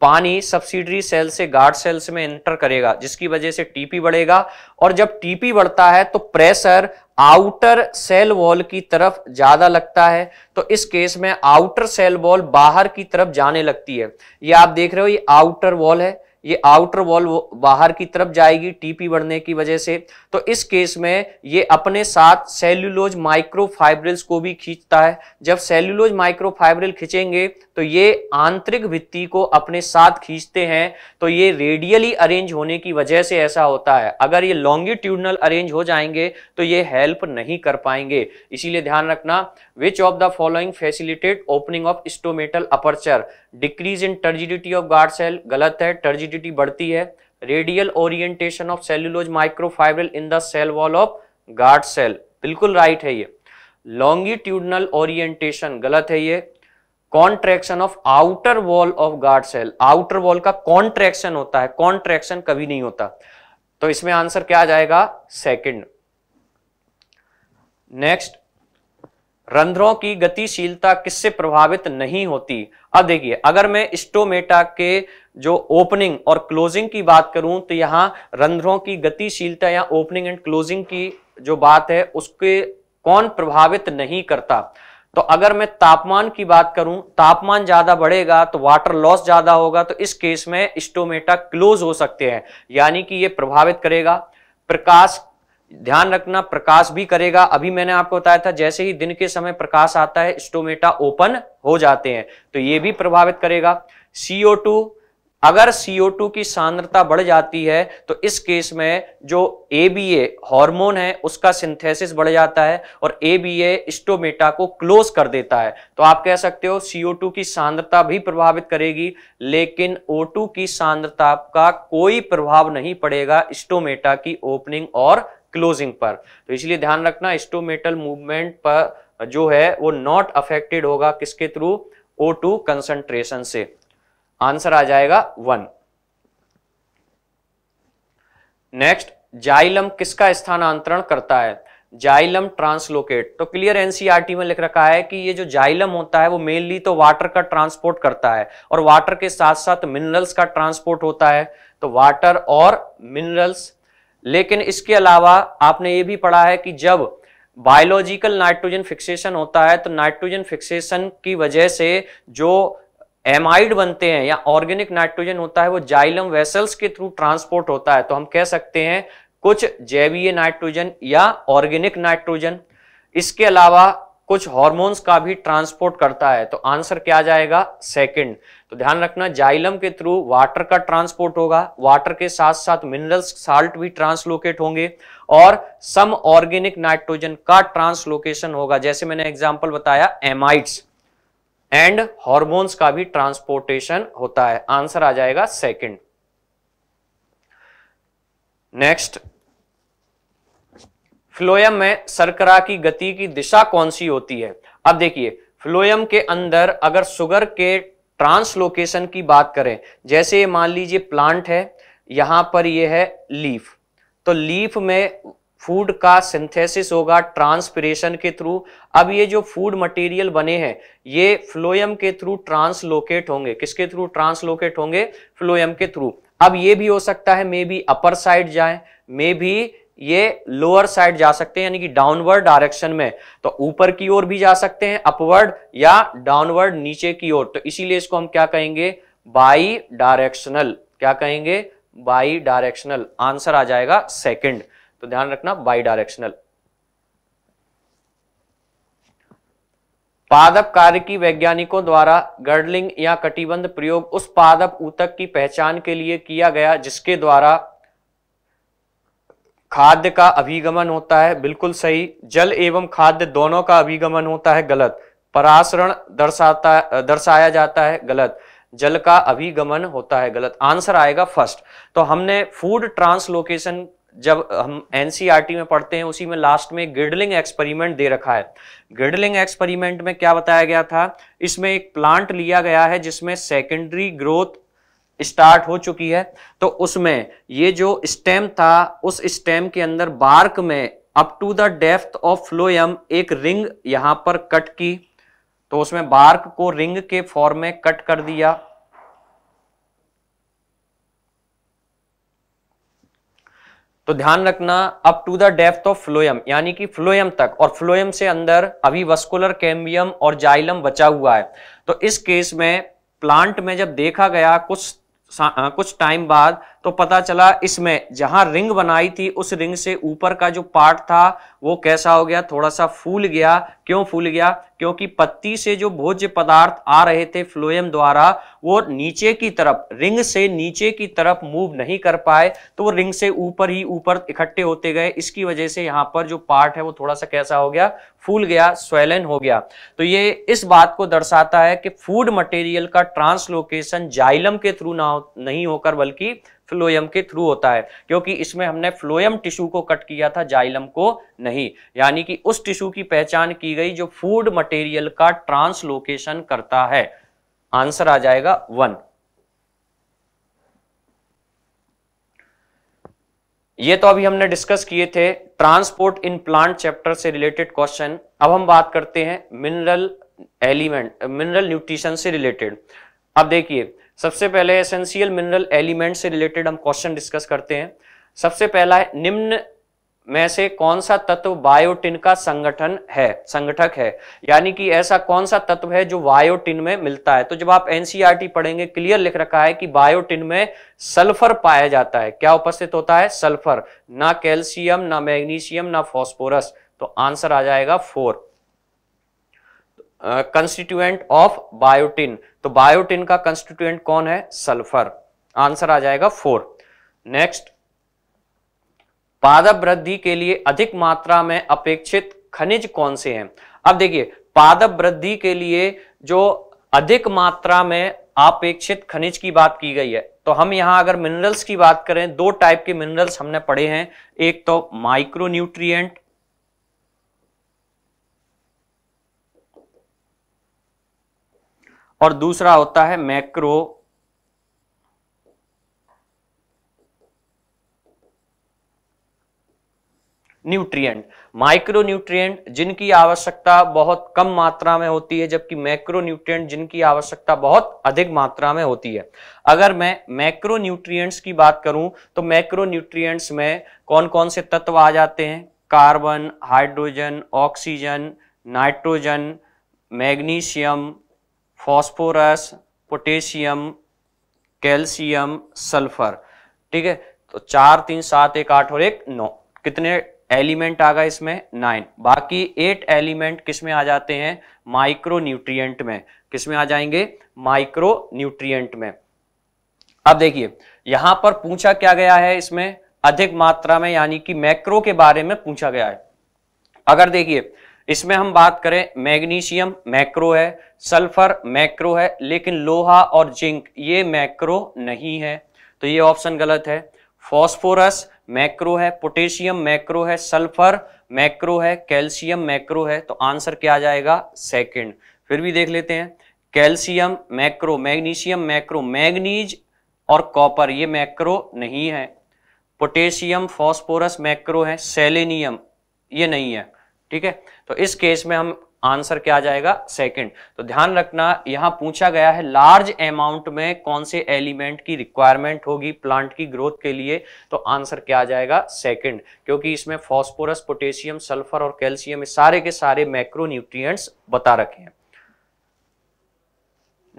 पानी सब्सिडरी सेल से गार्ड सेल्स में एंटर करेगा जिसकी वजह से टीपी बढ़ेगा और जब टीपी बढ़ता है तो प्रेशर आउटर सेल वॉल की तरफ ज्यादा लगता है तो इस केस में आउटर सेल वॉल बाहर की तरफ जाने लगती है ये आप देख रहे हो ये आउटर वॉल है ये आउटर वॉल बाहर की तरफ जाएगी टीपी बढ़ने की वजह से तो इस केस में ये अपने साथ सेल्यूलोज माइक्रोफाइब्रिल्स को भी खींचता है जब सेल्यूलोज माइक्रोफाइब्रिल खींचेंगे तो ये आंतरिक भित्ति को अपने साथ खींचते हैं तो ये रेडियली अरेंज होने की वजह से ऐसा होता है अगर ये लॉन्गिट्यूडनल अरेंज हो जाएंगे तो ये हेल्प नहीं कर पाएंगे इसीलिए ध्यान रखना which of the following facilitated opening of stomatal aperture decrease in turgidity of guard cell गलत है टर्जिडिटी बढ़ती है radial orientation of cellulose microfibril in the cell wall of guard cell बिल्कुल राइट है ये लॉन्गिट्यूडनल ओरिएंटेशन गलत है ये contraction of outer wall of guard cell outer wall का कॉन्ट्रैक्शन होता है कॉन्ट्रैक्शन कभी नहीं होता तो इसमें आंसर क्या आ जाएगा सेकेंड नेक्स्ट रंध्रों की गतिशीलता किससे प्रभावित नहीं होती अब देखिए अगर मैं स्टोमेटा के जो ओपनिंग और क्लोजिंग की बात करूं तो यहाँ रंध्रों की गतिशीलता या ओपनिंग एंड क्लोजिंग की जो बात है उसके कौन प्रभावित नहीं करता तो अगर मैं तापमान की बात करूं तापमान ज्यादा बढ़ेगा तो वाटर लॉस ज्यादा होगा तो इस केस में स्टोमेटा क्लोज हो सकते हैं यानी कि ये प्रभावित करेगा प्रकाश ध्यान रखना प्रकाश भी करेगा अभी मैंने आपको बताया था जैसे ही दिन के समय प्रकाश आता है स्टोमेटा ओपन हो जाते हैं तो ये भी प्रभावित करेगा CO2 अगर CO2 की सांद्रता बढ़ जाती है तो इस केस में जो ABA हार्मोन है उसका सिंथेसिस बढ़ जाता है और ABA स्टोमेटा को क्लोज कर देता है तो आप कह सकते हो CO2 की सांद्रता भी प्रभावित करेगी लेकिन O2 की सांद्रता का कोई प्रभाव नहीं पड़ेगा स्टोमेटा की ओपनिंग और क्लोजिंग पर तो इसलिए ध्यान रखना स्टोमेटल मूवमेंट पर जो है वो नॉट अफेक्टेड होगा किसके थ्रू ओ टू कंसंट्रेशन से आंसर आ जाएगा वन नेक्स्ट जाइलम किसका स्थानांतरण करता है जाइलम ट्रांसलोकेट तो क्लियर एनसीईआरटी e में लिख रखा है कि ये जो जाइलम होता है वो मेनली तो वाटर का ट्रांसपोर्ट करता है और वाटर के साथ साथ मिनरल्स का ट्रांसपोर्ट होता है तो वाटर और मिनरल्स लेकिन इसके अलावा आपने ये भी पढ़ा है कि जब बायोलॉजिकल नाइट्रोजन फिक्सेशन होता है तो नाइट्रोजन फिक्सेशन की वजह से जो एमाइड बनते हैं या ऑर्गेनिक नाइट्रोजन होता है वो जाइलम वेसल्स के थ्रू ट्रांसपोर्ट होता है तो हम कह सकते हैं कुछ जैवीय नाइट्रोजन या ऑर्गेनिक नाइट्रोजन इसके अलावा कुछ हॉर्मोन्स का भी ट्रांसपोर्ट करता है तो आंसर क्या जाएगा सेकंड तो ध्यान रखना जाइलम के थ्रू वाटर का ट्रांसपोर्ट होगा वाटर के साथ साथ मिनरल्स साल्ट भी ट्रांसलोकेट होंगे और सम ऑर्गेनिक नाइट्रोजन का ट्रांसलोकेशन होगा जैसे मैंने एग्जाम्पल बताया एमाइट्स एंड हॉर्मोन्स का भी ट्रांसपोर्टेशन होता है आंसर आ जाएगा सेकेंड नेक्स्ट फ्लोयम में सरकरा की गति की दिशा कौन सी होती है अब देखिए फ्लोयम के अंदर अगर सुगर के ट्रांसलोकेशन की बात करें जैसे मान लीजिए प्लांट है यहां पर यह है लीफ तो लीफ में फूड का सिंथेसिस होगा ट्रांसपिरेशन के थ्रू अब ये जो फूड मटेरियल बने हैं ये फ्लोयम के थ्रू ट्रांसलोकेट होंगे किसके थ्रू ट्रांसलोकेट होंगे फ्लोयम के थ्रू अब ये भी हो सकता है मे बी अपर साइड जाए मे बी ये लोअर साइड जा सकते हैं यानी कि डाउनवर्ड डायरेक्शन में तो ऊपर की ओर भी जा सकते हैं अपवर्ड या डाउनवर्ड नीचे की ओर तो इसीलिए इसको हम क्या कहेंगे बाई डायरेक्शनल क्या कहेंगे बाई डायरेक्शनल आंसर आ जाएगा सेकंड तो ध्यान रखना बाई डायरेक्शनल पादप कार्य की वैज्ञानिकों द्वारा गर्डलिंग या कटिबंध प्रयोग उस पादप ऊतक की पहचान के लिए किया गया जिसके द्वारा खाद्य का अभिगमन होता है बिल्कुल सही जल एवं खाद्य दोनों का अभिगमन होता है गलत परासरण दर्शाता दर्शाया जाता है गलत जल का अभिगमन होता है गलत आंसर आएगा फर्स्ट तो हमने फूड ट्रांसलोकेशन जब हम एनसीईआरटी में पढ़ते हैं उसी में लास्ट में गिडलिंग एक्सपेरिमेंट दे रखा है गिडलिंग एक्सपेरिमेंट में क्या बताया गया था इसमें एक प्लांट लिया गया है जिसमें सेकेंडरी ग्रोथ स्टार्ट हो चुकी है तो उसमें ये जो स्टेम था उस स्टेम के अंदर बार्क में up to the depth of phloem एक रिंग यहां पर कट की तो उसमें बार्क को रिंग के फॉर्म में कट कर दिया तो ध्यान रखना up to the depth of phloem यानी कि फ्लोयम तक और फ्लोयम से अंदर अभी वस्कुलर कैम्बियम और जाइलम बचा हुआ है तो इस केस में प्लांट में जब देखा गया कुछ कुछ टाइम बाद तो पता चला इसमें जहां रिंग बनाई थी उस रिंग से ऊपर का जो पार्ट था वो कैसा हो गया थोड़ा सा फूल गया क्यों फूल गया क्योंकि पत्ती से जो भोज्य पदार्थ आ रहे थे फ्लोएम द्वारा वो नीचे की तरफ रिंग से नीचे की तरफ मूव नहीं कर पाए तो वो रिंग से ऊपर ही ऊपर इकट्ठे होते गए इसकी वजह से यहाँ पर जो पार्ट है वो थोड़ा सा कैसा हो गया फूल गया स्वेलन हो गया तो ये इस बात को दर्शाता है कि फूड मटेरियल का ट्रांसलोकेशन जाइलम के थ्रू ना नहीं होकर बल्कि फ्लोयम के थ्रू होता है क्योंकि इसमें हमने फ्लोयम टिश्यू को कट किया था जाइलम को नहीं यानी कि उस टिश्यू की पहचान की गई जो फूड मटेरियल का ट्रांसलोकेशन करता है आंसर आ जाएगा वन ये तो अभी हमने डिस्कस किए थे ट्रांसपोर्ट इन प्लांट चैप्टर से रिलेटेड क्वेश्चन अब हम बात करते हैं मिनरल एलिमेंट मिनरल न्यूट्रिशन से रिलेटेड अब देखिए सबसे पहले एसेंशियल मिनरल एलिमेंट से रिलेटेड हम क्वेश्चन डिस्कस करते हैं सबसे पहला है निम्न में से कौन सा तत्व बायोटिन का संगठन है संगठक है यानी कि ऐसा कौन सा तत्व है जो बायोटिन में मिलता है तो जब आप एनसीईआरटी e पढ़ेंगे क्लियर लिख रखा है कि बायोटिन में सल्फर पाया जाता है क्या उपस्थित होता है सल्फर ना कैल्शियम ना मैग्नीशियम ना फॉस्फोरस तो आंसर आ जाएगा फोर कंस्टिट्यूएंट ऑफ बायोटिन तो बायोटिन का कंस्टिट्यूएंट कौन है सल्फर आंसर आ जाएगा फोर नेक्स्ट पादप वृद्धि के लिए अधिक मात्रा में अपेक्षित खनिज कौन से हैं अब देखिए पादप वृद्धि के लिए जो अधिक मात्रा में अपेक्षित खनिज की बात की गई है तो हम यहां अगर मिनरल्स की बात करें दो टाइप के मिनरल्स हमने पढ़े हैं एक तो माइक्रोन्यूट्रिएंट और दूसरा होता है मैक्रो न्यूट्रिएंट माइक्रो न्यूट्रिएंट जिनकी आवश्यकता बहुत कम मात्रा में होती है जबकि मैक्रो न्यूट्रिएंट जिनकी आवश्यकता बहुत अधिक मात्रा में होती है अगर मैं मैक्रो न्यूट्रिएंट्स की बात करूं तो मैक्रो न्यूट्रिएंट्स में कौन कौन से तत्व आ जाते हैं carbon hydrogen oxygen nitrogen magnesium phosphorus potassium calcium sulphur ठीक है तो चार तीन सात एक आठ और एक नौ कितने एलिमेंट आ गए इसमें नाइन बाकी एट एलिमेंट किसमें आ जाते हैं माइक्रो न्यूट्रियट में किसमें आ जाएंगे माइक्रो न्यूट्रियट में अब देखिए यहां पर पूछा क्या गया है इसमें अधिक मात्रा में यानी कि मैक्रो के बारे में पूछा गया है अगर देखिए इसमें हम बात करें मैग्नीशियम मैक्रो है सल्फर मैक्रो है लेकिन लोहा और जिंक ये मैक्रो नहीं है तो ये ऑप्शन गलत है फॉस्फोरस मैक्रो है पोटेशियम मैक्रो है सल्फर मैक्रो है कैल्शियम मैक्रो है तो आंसर क्या आ जाएगा सेकंड फिर भी देख लेते हैं calcium macro magnesium macro manganese और कॉपर ये मैक्रो नहीं है पोटेशियम फॉस्फोरस मैक्रो है सेलेनियम ये नहीं है ठीक है तो इस केस में हम आंसर क्या आ जाएगा सेकंड तो ध्यान रखना यहां पूछा गया है लार्ज अमाउंट में कौन से एलिमेंट की रिक्वायरमेंट होगी प्लांट की ग्रोथ के लिए तो आंसर क्या आ जाएगा सेकंड क्योंकि इसमें फास्फोरस पोटेशियम सल्फर और कैल्शियम सारे के सारे मैक्रोन्यूट्रिएंट्स बता रखे हैं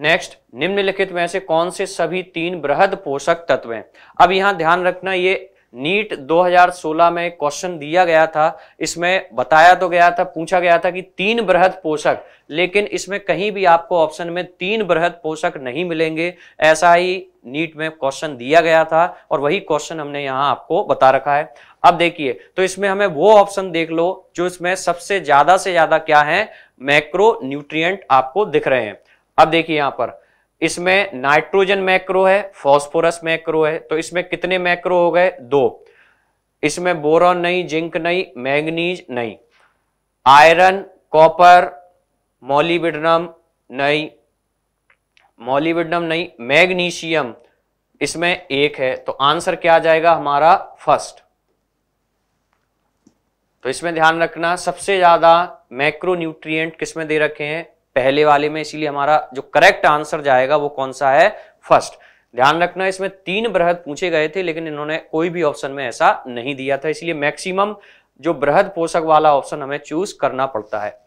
नेक्स्ट निम्नलिखित में से कौन से सभी तीन बृहद पोषक तत्व हैं अब यहां ध्यान रखना ये नीट 2016 में क्वेश्चन दिया गया था इसमें बताया तो गया था पूछा गया था कि तीन बृहद पोषक लेकिन इसमें कहीं भी आपको ऑप्शन में तीन बृहद पोषक नहीं मिलेंगे ऐसा ही नीट में क्वेश्चन दिया गया था और वही क्वेश्चन हमने यहां आपको बता रखा है अब देखिए तो इसमें हमें वो ऑप्शन देख लो जो इसमें सबसे ज्यादा से ज्यादा क्या है मैक्रो न्यूट्रिय आपको दिख रहे हैं अब देखिए यहां पर इसमें नाइट्रोजन मैक्रो है फॉस्फोरस मैक्रो है तो इसमें कितने मैक्रो हो गए दो इसमें बोरॉन नहीं जिंक नहीं मैंगनीज नहीं आयरन कॉपर मोलिबिडनम नहीं मोलिबिडनम नहीं मैग्नीशियम इसमें एक है तो आंसर क्या आ जाएगा हमारा फर्स्ट तो इसमें ध्यान रखना सबसे ज्यादा मैक्रो किसमें दे रखे हैं पहले वाले में इसीलिए हमारा जो करेक्ट आंसर जाएगा वो कौन सा है फर्स्ट ध्यान रखना इसमें तीन बृहद पूछे गए थे लेकिन इन्होंने कोई भी ऑप्शन में ऐसा नहीं दिया था इसलिए मैक्सिमम जो बृहद पोषक वाला ऑप्शन हमें चूज करना पड़ता है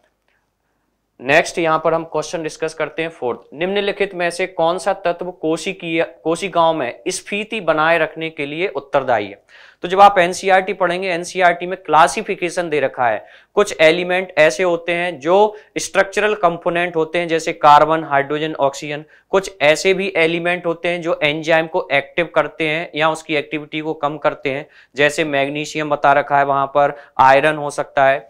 नेक्स्ट यहाँ पर हम क्वेश्चन डिस्कस करते हैं फोर्थ निम्नलिखित में से कौन सा तत्व कोशी की कोशी गांव में स्फीति बनाए रखने के लिए उत्तरदायी है तो जब आप एनसीईआरटी e पढ़ेंगे एनसीईआरटी e में क्लासिफिकेशन दे रखा है कुछ एलिमेंट ऐसे होते हैं जो स्ट्रक्चरल कंपोनेंट होते हैं जैसे कार्बन हाइड्रोजन ऑक्सीजन कुछ ऐसे भी एलिमेंट होते हैं जो एंजाइम को एक्टिव करते हैं या उसकी एक्टिविटी को कम करते हैं जैसे मैग्नीशियम बता रखा है वहां पर आयरन हो सकता है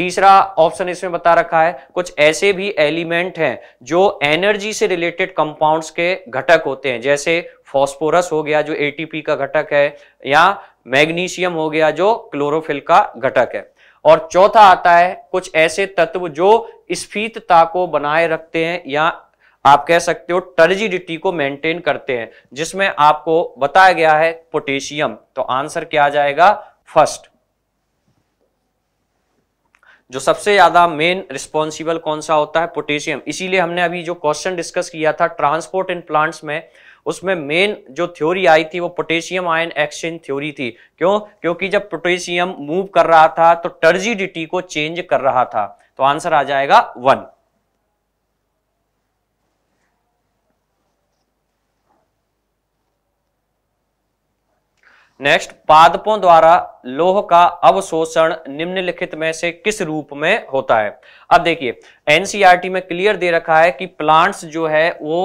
तीसरा ऑप्शन इसमें बता रखा है कुछ ऐसे भी एलिमेंट हैं जो एनर्जी से रिलेटेड कंपाउंड्स के घटक होते हैं जैसे फॉस्फोरस हो गया जो एटीपी का घटक है या मैग्नीशियम हो गया जो क्लोरोफिल का घटक है और चौथा आता है कुछ ऐसे तत्व जो स्फीतता को बनाए रखते हैं या आप कह सकते हो टर्जिडिटी को मेंटेन करते हैं जिसमें आपको बताया गया है पोटेशियम तो आंसर क्या आ जाएगा फर्स्ट जो सबसे ज्यादा मेन रिस्पॉन्सिबल कौन सा होता है पोटेशियम इसीलिए हमने अभी जो क्वेश्चन डिस्कस किया था ट्रांसपोर्ट इन प्लांट्स में उसमें मेन जो थ्योरी आई थी वो पोटेशियम आयन एक्सचेंज थ्योरी थी क्यों क्योंकि जब पोटेशियम मूव कर रहा था तो टर्जिडिटी को चेंज कर रहा था तो आंसर आ जाएगा वन नेक्स्ट पादपों द्वारा लोह का अवशोषण निम्नलिखित में से किस रूप में होता है अब देखिए एनसीईआरटी e में क्लियर दे रखा है कि प्लांट्स जो है वो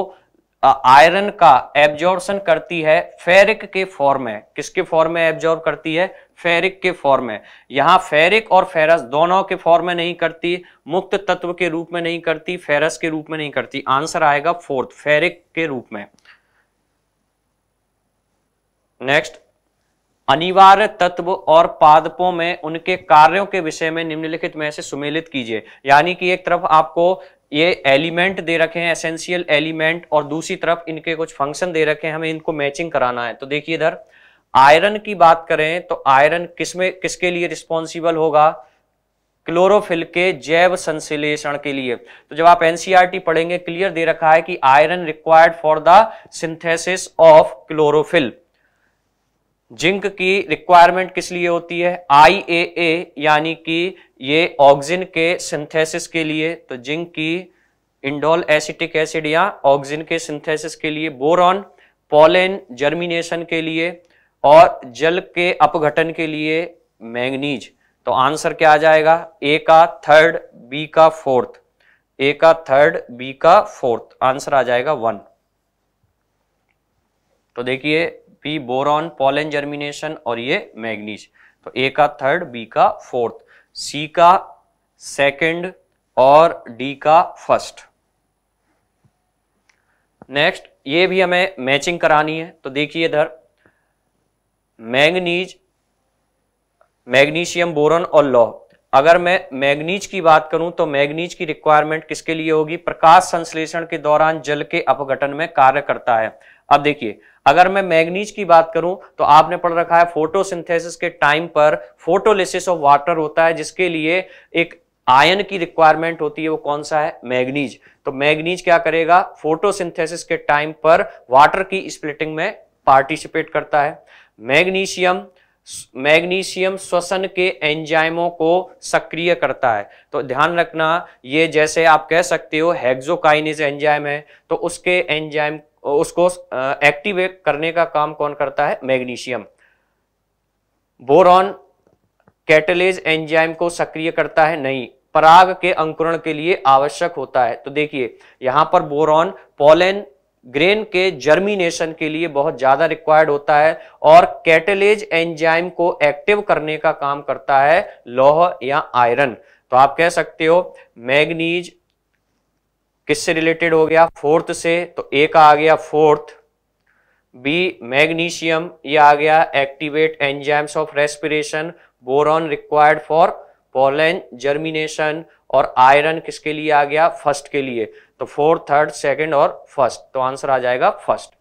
आयरन का एब्जॉर्बन करती है फेरिक के फॉर्म में किसके फॉर्म में एब्जॉर्ब करती है फेरिक के फॉर्म में यहां फेरिक और फेरस दोनों के फॉर्म में नहीं करती मुक्त तत्व के रूप में नहीं करती फेरस के रूप में नहीं करती आंसर आएगा फोर्थ फेरिक के रूप में नेक्स्ट अनिवार्य तत्व और पादपों में उनके कार्यों के विषय में निम्नलिखित में से सुमेलित कीजिए यानी कि एक तरफ आपको ये एलिमेंट दे रखे हैं एसेंशियल एलिमेंट और दूसरी तरफ इनके कुछ फंक्शन दे रखे हैं हमें इनको मैचिंग कराना है तो देखिए इधर आयरन की बात करें तो आयरन किसमें किसके लिए रिस्पॉन्सिबल होगा क्लोरोफिल के जैव संश्लेषण के लिए तो जब आप एनसीआरटी e पढ़ेंगे क्लियर दे रखा है कि iron required for the synthesis of chlorophyll zinc की रिक्वायरमेंट किस लिए होती है आई ए ए यानी कि ये ऑक्सीजन के सिंथेसिस के लिए तो जिंक की इंडोल एसिटिक एसिड या ऑक्सीजन के सिंथेसिस के लिए बोरॉन पोलन जर्मिनेशन के लिए और जल के अपघटन के लिए मैंगनीज तो आंसर क्या आ जाएगा ए का थर्ड बी का फोर्थ ए का थर्ड बी का फोर्थ आंसर आ जाएगा वन तो देखिए पी बोरॉन पॉलन जर्मिनेशन और ये मैग्नीज तो ए का थर्ड बी का फोर्थ सी का सेकंड और डी का फर्स्ट नेक्स्ट ये भी हमें मैचिंग करानी है तो देखिए इधर मैग्नीज मैग्नीशियम बोरन और लॉ अगर मैं मैग्नीज की बात करूं तो मैग्नीज की रिक्वायरमेंट किसके लिए होगी प्रकाश संश्लेषण के दौरान जल के अपघटन में कार्य करता है अब देखिए अगर मैं मैग्नीज की बात करूं तो आपने पढ़ रखा है फोटोसिंथेसिस के टाइम पर फोटोलिसिस ऑफ वाटर होता है जिसके लिए एक आयन की रिक्वायरमेंट होती है वो कौन सा है मैग्नीज तो मैग्नीज क्या करेगा फोटोसिंथेसिस के टाइम पर वाटर की स्प्लिटिंग में पार्टिसिपेट करता है मैग्नीशियम मैग्नीशियम श्वसन के एंजाइमों को सक्रिय करता है तो ध्यान रखना ये जैसे आप कह सकते हो हेक्सोकाइनिज एंजाइम है तो उसके एंजाइम उसको एक्टिवेट करने का काम कौन करता है मैग्नीशियम बोरॉन कैटलेज एंजाइम को सक्रिय करता है नहीं पराग के अंकुरण के लिए आवश्यक होता है तो देखिए यहां पर बोरॉन पोलन ग्रेन के जर्मिनेशन के लिए बहुत ज्यादा रिक्वायर्ड होता है और कैटलेज एंजाइम को एक्टिव करने का काम करता है लोह या आयरन तो आप कह सकते हो मैग्नीज किससे रिलेटेड हो गया फोर्थ से तो ए का आ गया फोर्थ बी मैग्नीशियम ये आ गया activate enzymes of respiration boron required for pollen germination और आयरन किसके लिए आ गया फर्स्ट के लिए तो फोर्थ थर्ड सेकंड और फर्स्ट तो आंसर आ जाएगा फर्स्ट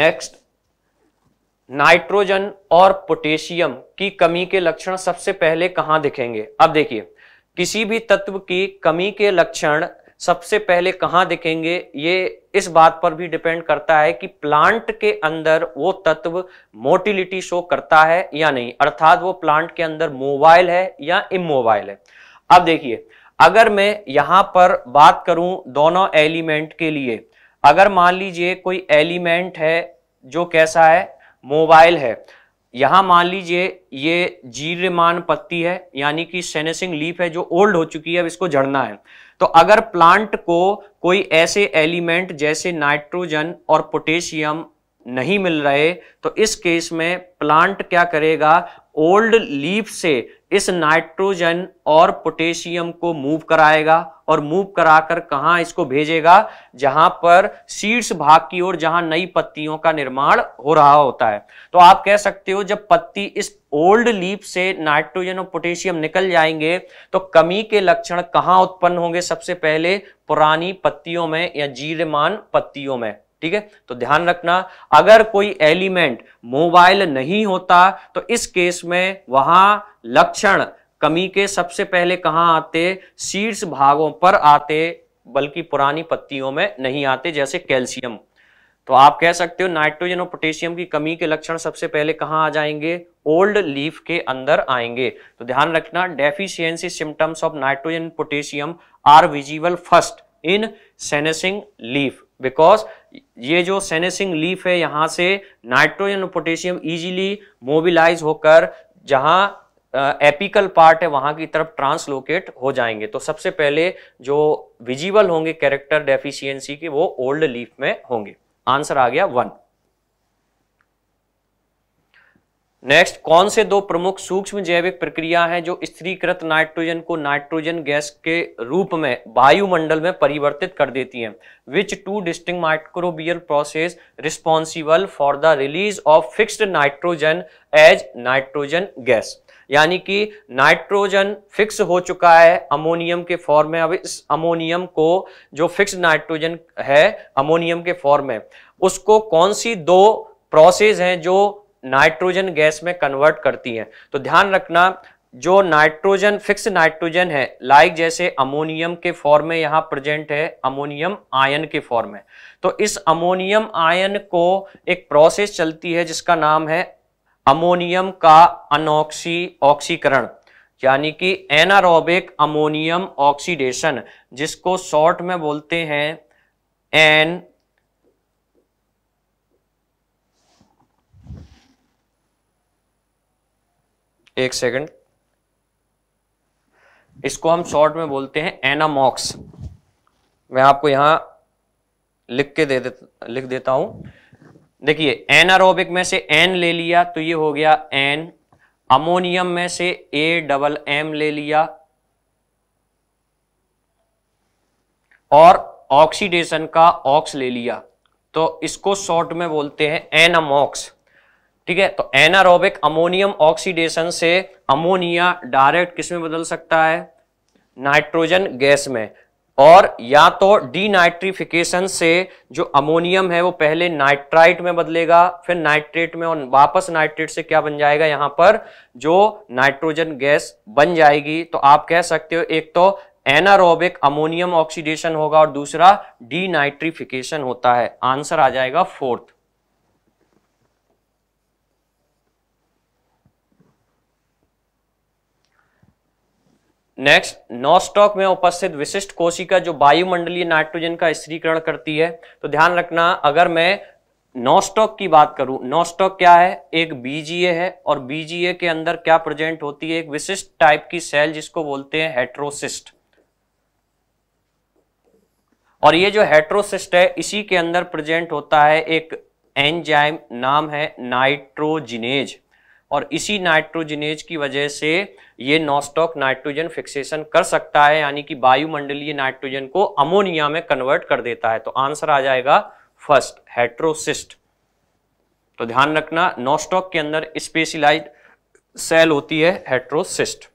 नेक्स्ट नाइट्रोजन और पोटेशियम की कमी के लक्षण सबसे पहले कहां दिखेंगे अब देखिए किसी भी तत्व की कमी के लक्षण सबसे पहले कहां दिखेंगे ये इस बात पर भी डिपेंड करता है कि प्लांट के अंदर वो तत्व मोटिलिटी शो करता है या नहीं अर्थात वो प्लांट के अंदर मोबाइल है या इमोबाइल है अब देखिए अगर मैं यहां पर बात करूं दोनों एलिमेंट के लिए अगर मान लीजिए कोई एलिमेंट है जो कैसा है मोबाइल है यहां मान लीजिए ये जीर्यमान पत्ती है यानी कि सेनेसिंग लीफ है जो ओल्ड हो चुकी है अब इसको झड़ना है तो अगर प्लांट को कोई ऐसे एलिमेंट जैसे नाइट्रोजन और पोटेशियम नहीं मिल रहे तो इस केस में प्लांट क्या करेगा ओल्ड लीफ से इस नाइट्रोजन और पोटेशियम को मूव कराएगा और मूव कराकर कहा इसको भेजेगा जहां पर शीर्ष भाग की ओर जहां नई पत्तियों का निर्माण हो रहा होता है तो आप कह सकते हो जब पत्ती इस ओल्ड लीफ से नाइट्रोजन और पोटेशियम निकल जाएंगे तो कमी के लक्षण कहां उत्पन्न होंगे सबसे पहले पुरानी पत्तियों में या जीर्यमान पत्तियों में ठीक है तो ध्यान रखना अगर कोई एलिमेंट मोबाइल नहीं होता तो इस केस में वहां लक्षण कमी के सबसे पहले कहां आते शीर्ष भागों पर आते बल्कि पुरानी पत्तियों में नहीं आते जैसे कैल्शियम तो आप कह सकते हो नाइट्रोजन और पोटेशियम की कमी के लक्षण सबसे पहले कहां आ जाएंगे ओल्ड लीफ के अंदर आएंगे तो ध्यान रखना deficiency symptoms of nitrogen potassium are visible first in senescing leaf because ये जो सेनेसिंग लीफ है यहां से नाइट्रोजन और पोटेशियम इजीली मोबिलाइज होकर जहां एपिकल पार्ट है वहां की तरफ ट्रांसलोकेट हो जाएंगे तो सबसे पहले जो विजिबल होंगे कैरेक्टर डेफिशिएंसी के वो ओल्ड लीफ में होंगे आंसर आ गया वन नेक्स्ट कौन से दो प्रमुख सूक्ष्म जैविक प्रक्रिया हैं जो स्त्रीकृत नाइट्रोजन को नाइट्रोजन गैस के रूप में वायुमंडल में परिवर्तित कर देती हैं which two distinct microbial process responsible for the release of fixed nitrogen as nitrogen gas यानी कि नाइट्रोजन फिक्स हो चुका है अमोनियम के फॉर्म में अब इस अमोनियम को जो फिक्स नाइट्रोजन है अमोनियम के फॉर्म में उसको कौन सी दो प्रोसेस हैं जो नाइट्रोजन गैस में कन्वर्ट करती हैं तो ध्यान रखना जो नाइट्रोजन फिक्स नाइट्रोजन है लाइक जैसे अमोनियम के फॉर्म में यहाँ प्रेजेंट है अमोनियम आयन के फॉर्म में तो इस अमोनियम आयन को एक प्रोसेस चलती है जिसका नाम है अमोनियम का अनोक्सी ऑक्सीकरण यानी कि एनारोबिक अमोनियम ऑक्सीडेशन जिसको शॉर्ट में बोलते हैं एन एक सेकंड इसको हम शॉर्ट में बोलते हैं एनामॉक्स मैं आपको यहां लिख के दे, दे लिख देता हूं देखिए एनारोबिक में से एन ले लिया तो ये हो गया एन अमोनियम में से ए डबल एम ले लिया और ऑक्सीडेशन का ऑक्स ले लिया तो इसको शॉर्ट में बोलते हैं एनामॉक्स ठीक है तो एनारोबिक अमोनियम ऑक्सीडेशन से अमोनिया डायरेक्ट किस में बदल सकता है नाइट्रोजन गैस में और या तो डीनाइट्रीफिकेशन से जो अमोनियम है वो पहले नाइट्राइट में बदलेगा फिर नाइट्रेट में और वापस नाइट्रेट से क्या बन जाएगा यहां पर जो नाइट्रोजन गैस बन जाएगी तो आप कह सकते हो एक तो एनारोबिक अमोनियम ऑक्सीडेशन होगा और दूसरा डीनाइट्रीफिकेशन होता है आंसर आ जाएगा फोर्थ नेक्स्ट स्टॉक में उपस्थित विशिष्ट कोशिका जो वायुमंडलीय नाइट्रोजन का स्त्रीकरण करती है तो ध्यान रखना अगर मैं स्टॉक की बात करूं स्टॉक क्या है एक बीजीए है और बीजीए के अंदर क्या प्रेजेंट होती है एक विशिष्ट टाइप की सेल जिसको बोलते हैं हेट्रोसिस्ट और ये जो हेट्रोसिस्ट है इसी के अंदर प्रेजेंट होता है एक एंजाइम नाम है नाइट्रोजिनेज और इसी नाइट्रोजनेज की वजह से ये नॉस्टॉक नाइट्रोजन फिक्सेशन कर सकता है यानी कि वायुमंडलीय नाइट्रोजन को अमोनिया में कन्वर्ट कर देता है तो आंसर आ जाएगा फर्स्ट हेट्रोसिस्ट तो ध्यान रखना नॉस्टॉक के अंदर स्पेशलाइज सेल होती है हेट्रोसिस्ट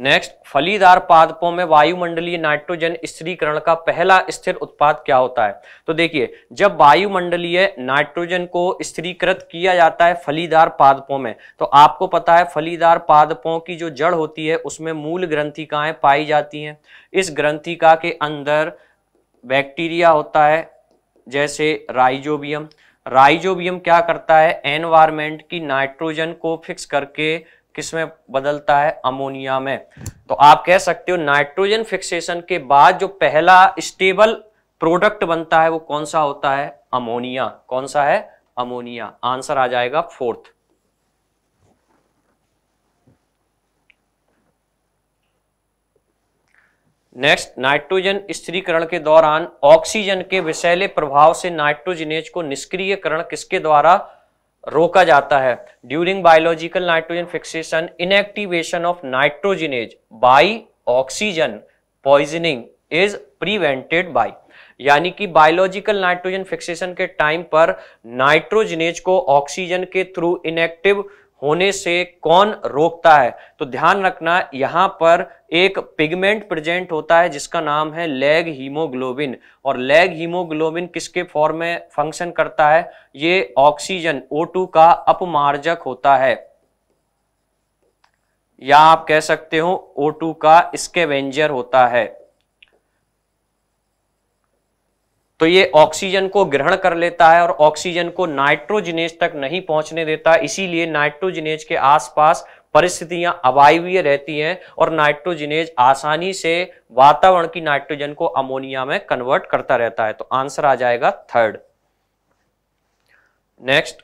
नेक्स्ट फलीदार पादपों में वायुमंडलीय नाइट्रोजन स्त्रीकरण का पहला स्थिर उत्पाद क्या होता है तो देखिए जब वायुमंडलीय नाइट्रोजन को स्त्रीकृत किया जाता है फलीदार पादपों में तो आपको पता है फलीदार पादपों की जो जड़ होती है उसमें मूल ग्रंथिकाएं पाई जाती हैं इस ग्रंथिका के अंदर बैक्टीरिया होता है जैसे राइजोबियम राइजोबियम क्या करता है एनवायरमेंट की नाइट्रोजन को फिक्स करके किस में बदलता है अमोनिया में तो आप कह सकते हो नाइट्रोजन फिक्सेशन के बाद जो पहला स्टेबल प्रोडक्ट बनता है वो कौन सा होता है अमोनिया कौन सा है अमोनिया आंसर आ जाएगा फोर्थ नेक्स्ट नाइट्रोजन स्थिरीकरण के दौरान ऑक्सीजन के विषैले प्रभाव से नाइट्रोजिनेज को निष्क्रियकरण किसके द्वारा रोका जाता है during biological nitrogen fixation inactivation of nitrogenase by oxygen poisoning is prevented by यानी कि बायोलॉजिकल नाइट्रोजन फिक्सेशन के टाइम पर नाइट्रोजिनेज को ऑक्सीजन के थ्रू इनएक्टिव होने से कौन रोकता है तो ध्यान रखना यहां पर एक पिगमेंट प्रेजेंट होता है जिसका नाम है लेग हीमोग्लोबिन और लेग हीमोग्लोबिन किसके फॉर्म में फंक्शन करता है ये ऑक्सीजन O2 का अपमार्जक होता है या आप कह सकते हो O2 का स्केवेंजर होता है तो ये ऑक्सीजन को ग्रहण कर लेता है और ऑक्सीजन को नाइट्रोजिनेज तक नहीं पहुंचने देता इसीलिए नाइट्रोजिनेज के आसपास परिस्थितियां अवायवीय रहती हैं और नाइट्रोजिनेज आसानी से वातावरण की नाइट्रोजन को अमोनिया में कन्वर्ट करता रहता है तो आंसर आ जाएगा थर्ड नेक्स्ट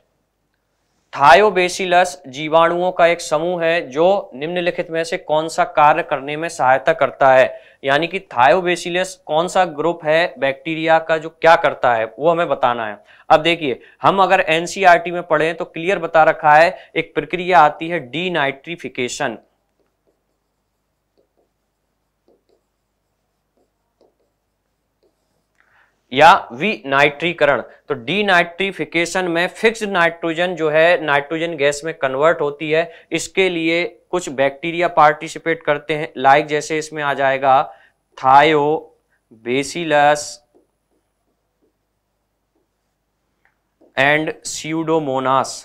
थायोबेसिलस जीवाणुओं का एक समूह है जो निम्नलिखित में से कौन सा कार्य करने में सहायता करता है यानी कि थायोबेसिलियस कौन सा ग्रुप है बैक्टीरिया का जो क्या करता है वो हमें बताना है अब देखिए हम अगर एनसीआरटी e में पढ़े तो क्लियर बता रखा है एक प्रक्रिया आती है डी या नाइट्रीकरण तो नाइट्रीफिकेशन में फिक्स नाइट्रोजन जो है नाइट्रोजन गैस में कन्वर्ट होती है इसके लिए कुछ बैक्टीरिया पार्टिसिपेट करते हैं लाइक जैसे इसमें आ जाएगा थायो बेसिलस एंड सीडोमोनास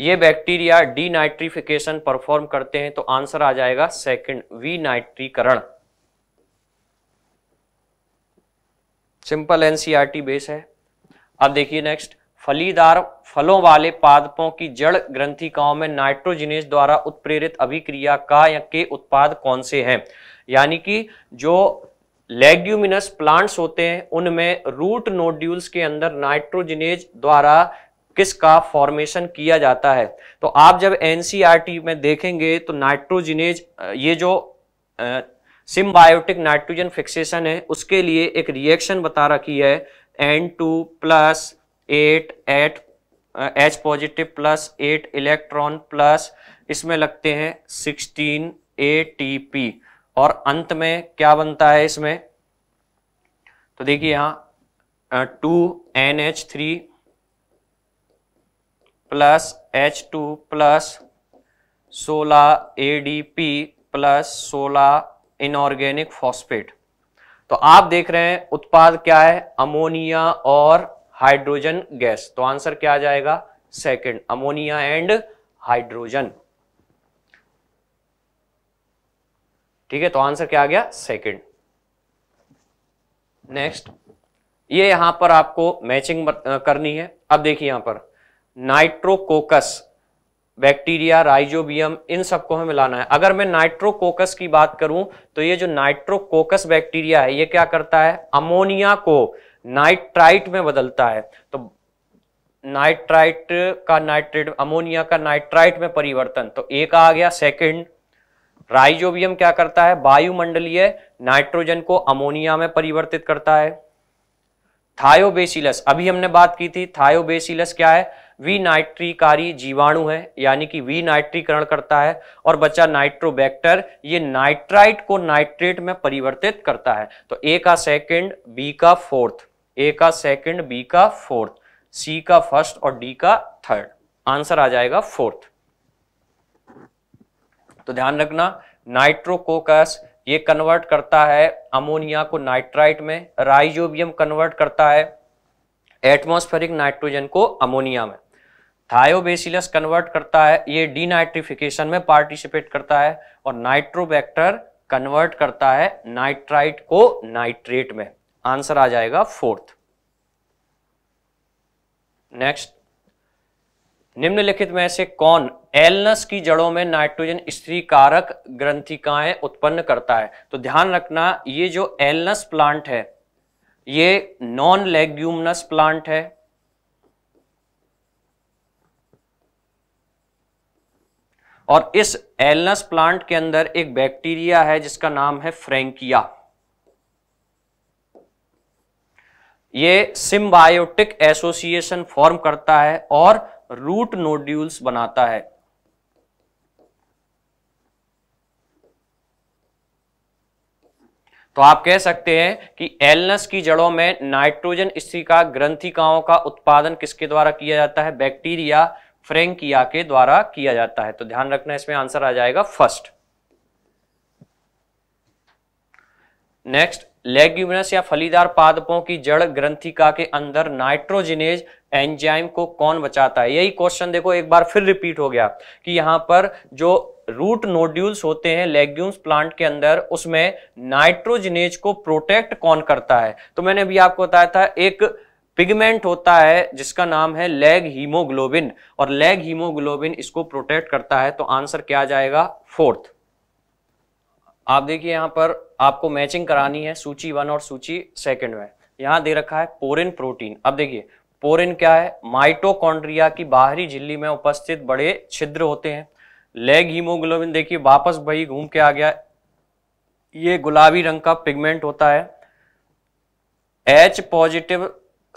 ये बैक्टीरिया डीनाइट्रीफिकेशन परफॉर्म करते हैं तो आंसर आ जाएगा सेकंड नाइट्रीकरण सिंपल एनसीआरटी बेस है अब देखिए नेक्स्ट फलीदार फलों वाले पादपों की जड़ ग्रंथिकाओं में नाइट्रोजिनेस द्वारा उत्प्रेरित अभिक्रिया का या के उत्पाद कौन से हैं यानी कि जो लेग्यूमिनस प्लांट्स होते हैं उनमें रूट नोड्यूल्स के अंदर नाइट्रोजिनेज द्वारा किसका फॉर्मेशन किया जाता है तो आप जब एनसीईआरटी e में देखेंगे तो नाइट्रोजिनेज ये जो सिम्बायोटिक नाइट्रोजन फिक्सेशन है उसके लिए एक रिएक्शन बता रखी है N two plus eight eight H positive plus eight electron plus इसमें लगते हैं सिक्सटीन ए टी पी और अंत में क्या बनता है इसमें तो देखिए यहां two N H three plus H two plus सोलह ए डी पी प्लस सोलह इनऑर्गेनिक फॉस्फेट तो आप देख रहे हैं उत्पाद क्या है अमोनिया और हाइड्रोजन गैस तो आंसर क्या आ जाएगा सेकंड अमोनिया एंड हाइड्रोजन ठीक है तो आंसर क्या आ गया सेकंड नेक्स्ट ये यहां पर आपको मैचिंग करनी है अब देखिए यहां पर नाइट्रोकोकस बैक्टीरिया राइजोबियम इन सबको हमें मिलाना है अगर मैं नाइट्रोकोकस की बात करूं तो ये जो नाइट्रोकोकस बैक्टीरिया है ये क्या करता है अमोनिया को नाइट्राइट में बदलता है तो नाइट्राइट का नाइट्रेट अमोनिया का नाइट्राइट में परिवर्तन तो एक आ गया सेकंड राइजोबियम क्या करता है वायुमंडलीय नाइट्रोजन को अमोनिया में परिवर्तित करता है थायोबेसिलस अभी हमने बात की थी थायोबेसिलस क्या है विनाइट्रीकारी जीवाणु है यानी कि विनाइट्रीकरण करता है और बचा नाइट्रोबैक्टर ये नाइट्राइट को नाइट्रेट में परिवर्तित करता है तो ए का सेकंड बी का फोर्थ ए का सेकंड बी का फोर्थ सी का फर्स्ट और डी का थर्ड आंसर आ जाएगा फोर्थ तो ध्यान रखना नाइट्रोकोकस ये कन्वर्ट करता है अमोनिया को नाइट्राइट में राइजोबियम कन्वर्ट करता है एटमॉस्फेरिक नाइट्रोजन को अमोनिया में थायोबेसिलस कन्वर्ट करता है ये डीनाइट्रिफिकेशन में पार्टिसिपेट करता है और नाइट्रोबैक्टर कन्वर्ट करता है नाइट्राइट को नाइट्रेट में आंसर आ जाएगा फोर्थ नेक्स्ट निम्नलिखित में से कौन एलनस की जड़ों में नाइट्रोजन स्त्री कारक ग्रंथिकाएं उत्पन्न करता है तो ध्यान रखना ये जो एलनस प्लांट है ये नॉन लेग्यूमनस प्लांट है और इस एलनस प्लांट के अंदर एक बैक्टीरिया है जिसका नाम है फ्रेंकिया ये सिम्बायोटिक एसोसिएशन फॉर्म करता है और रूट नोड्यूल्स बनाता है तो आप कह सकते हैं कि एलनस की जड़ों में नाइट्रोजन स्त्री का ग्रंथिकाओं का उत्पादन किसके द्वारा किया जाता है बैक्टीरिया या के द्वारा किया जाता है तो ध्यान रखना इसमें आंसर आ जाएगा फर्स्ट नेक्स्ट लेग्यूमिनस या फलीदार पादपों की जड़ ग्रंथिका के अंदर नाइट्रोजिनेज एंजाइम को कौन बचाता है यही क्वेश्चन देखो एक बार फिर रिपीट हो गया कि यहां पर जो रूट नोड्यूल्स होते हैं लेग्यूम्स प्लांट के अंदर उसमें नाइट्रोजिनेज को प्रोटेक्ट कौन करता है तो मैंने अभी आपको बताया था एक पिगमेंट होता है जिसका नाम है लेग हीमोग्लोबिन और लेग हीमोग्लोबिन इसको प्रोटेक्ट करता है तो आंसर क्या आ जाएगा फोर्थ आप देखिए यहां पर आपको मैचिंग करानी है सूची वन और सूची सेकंड में यहां दे रखा है पोरिन प्रोटीन अब देखिए पोरिन क्या है माइटोकॉन्ड्रिया की बाहरी झिल्ली में उपस्थित बड़े छिद्र होते हैं लेग हीमोग्लोबिन देखिए वापस भाई घूम के आ गया ये गुलाबी रंग का पिगमेंट होता है एच पॉजिटिव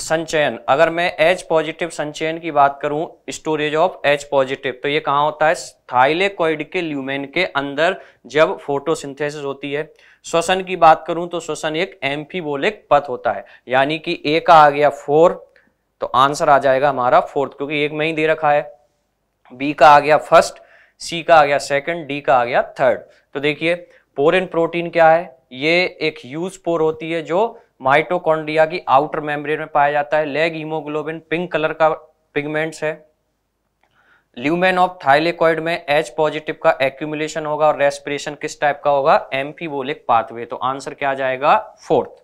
संचयन अगर मैं एच पॉजिटिव संचयन की बात करूं स्टोरेज ऑफ एच पॉजिटिव तो ये कहाँ होता है थाइलेकोइड के ल्यूमेन के अंदर जब फोटोसिंथेसिस होती है श्वसन की बात करूं तो श्वसन एक एम्फीबोलिक पथ होता है यानी कि एक का आ गया फोर तो आंसर आ जाएगा हमारा फोर्थ क्योंकि एक में ही दे रखा है बी का आ गया फर्स्ट सी का आ गया सेकंड डी का आ गया थर्ड तो देखिए पोरिन प्रोटीन क्या है ये एक यूज पोर होती है जो माइटोकॉन्ड्रिया की आउटर मेम्ब्रेन में पाया जाता है लेग हीमोग्लोबिन पिंक कलर का पिगमेंट्स है ल्यूमेन ऑफ थाइलेकॉइड में एच पॉजिटिव का एक्यूमुलेशन होगा और रेस्पिरेशन किस टाइप का होगा एम्फीबोलिक पाथवे तो आंसर क्या जाएगा फोर्थ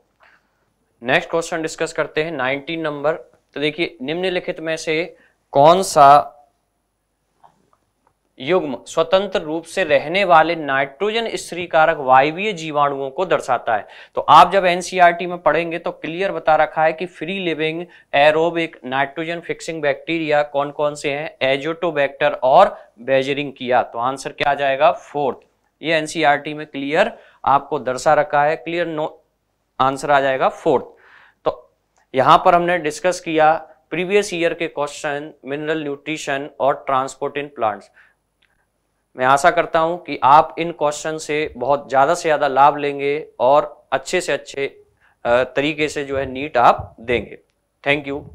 नेक्स्ट क्वेश्चन डिस्कस करते हैं 19 नंबर तो देखिए निम्नलिखित में से कौन सा युग्म स्वतंत्र रूप से रहने वाले नाइट्रोजन स्त्री कारक वायवीय जीवाणुओं को दर्शाता है तो आप जब एनसीईआरटी e में पढ़ेंगे तो क्लियर बता रखा है कि free living aerobic nitrogen fixing bacteria कौन कौन से हैं एजोटोबैक्टर और बेजरिंग किया तो आंसर क्या आ जाएगा फोर्थ ये एनसीईआरटी e में क्लियर आपको दर्शा रखा है क्लियर नो आंसर आ जाएगा फोर्थ तो यहां पर हमने डिस्कस किया प्रीवियस ईयर के क्वेश्चन मिनरल न्यूट्रिशन और ट्रांसपोर्ट इन प्लांट्स मैं आशा करता हूं कि आप इन क्वेश्चन से बहुत ज़्यादा से ज़्यादा लाभ लेंगे और अच्छे से अच्छे तरीके से जो है नीट आप देंगे थैंक यू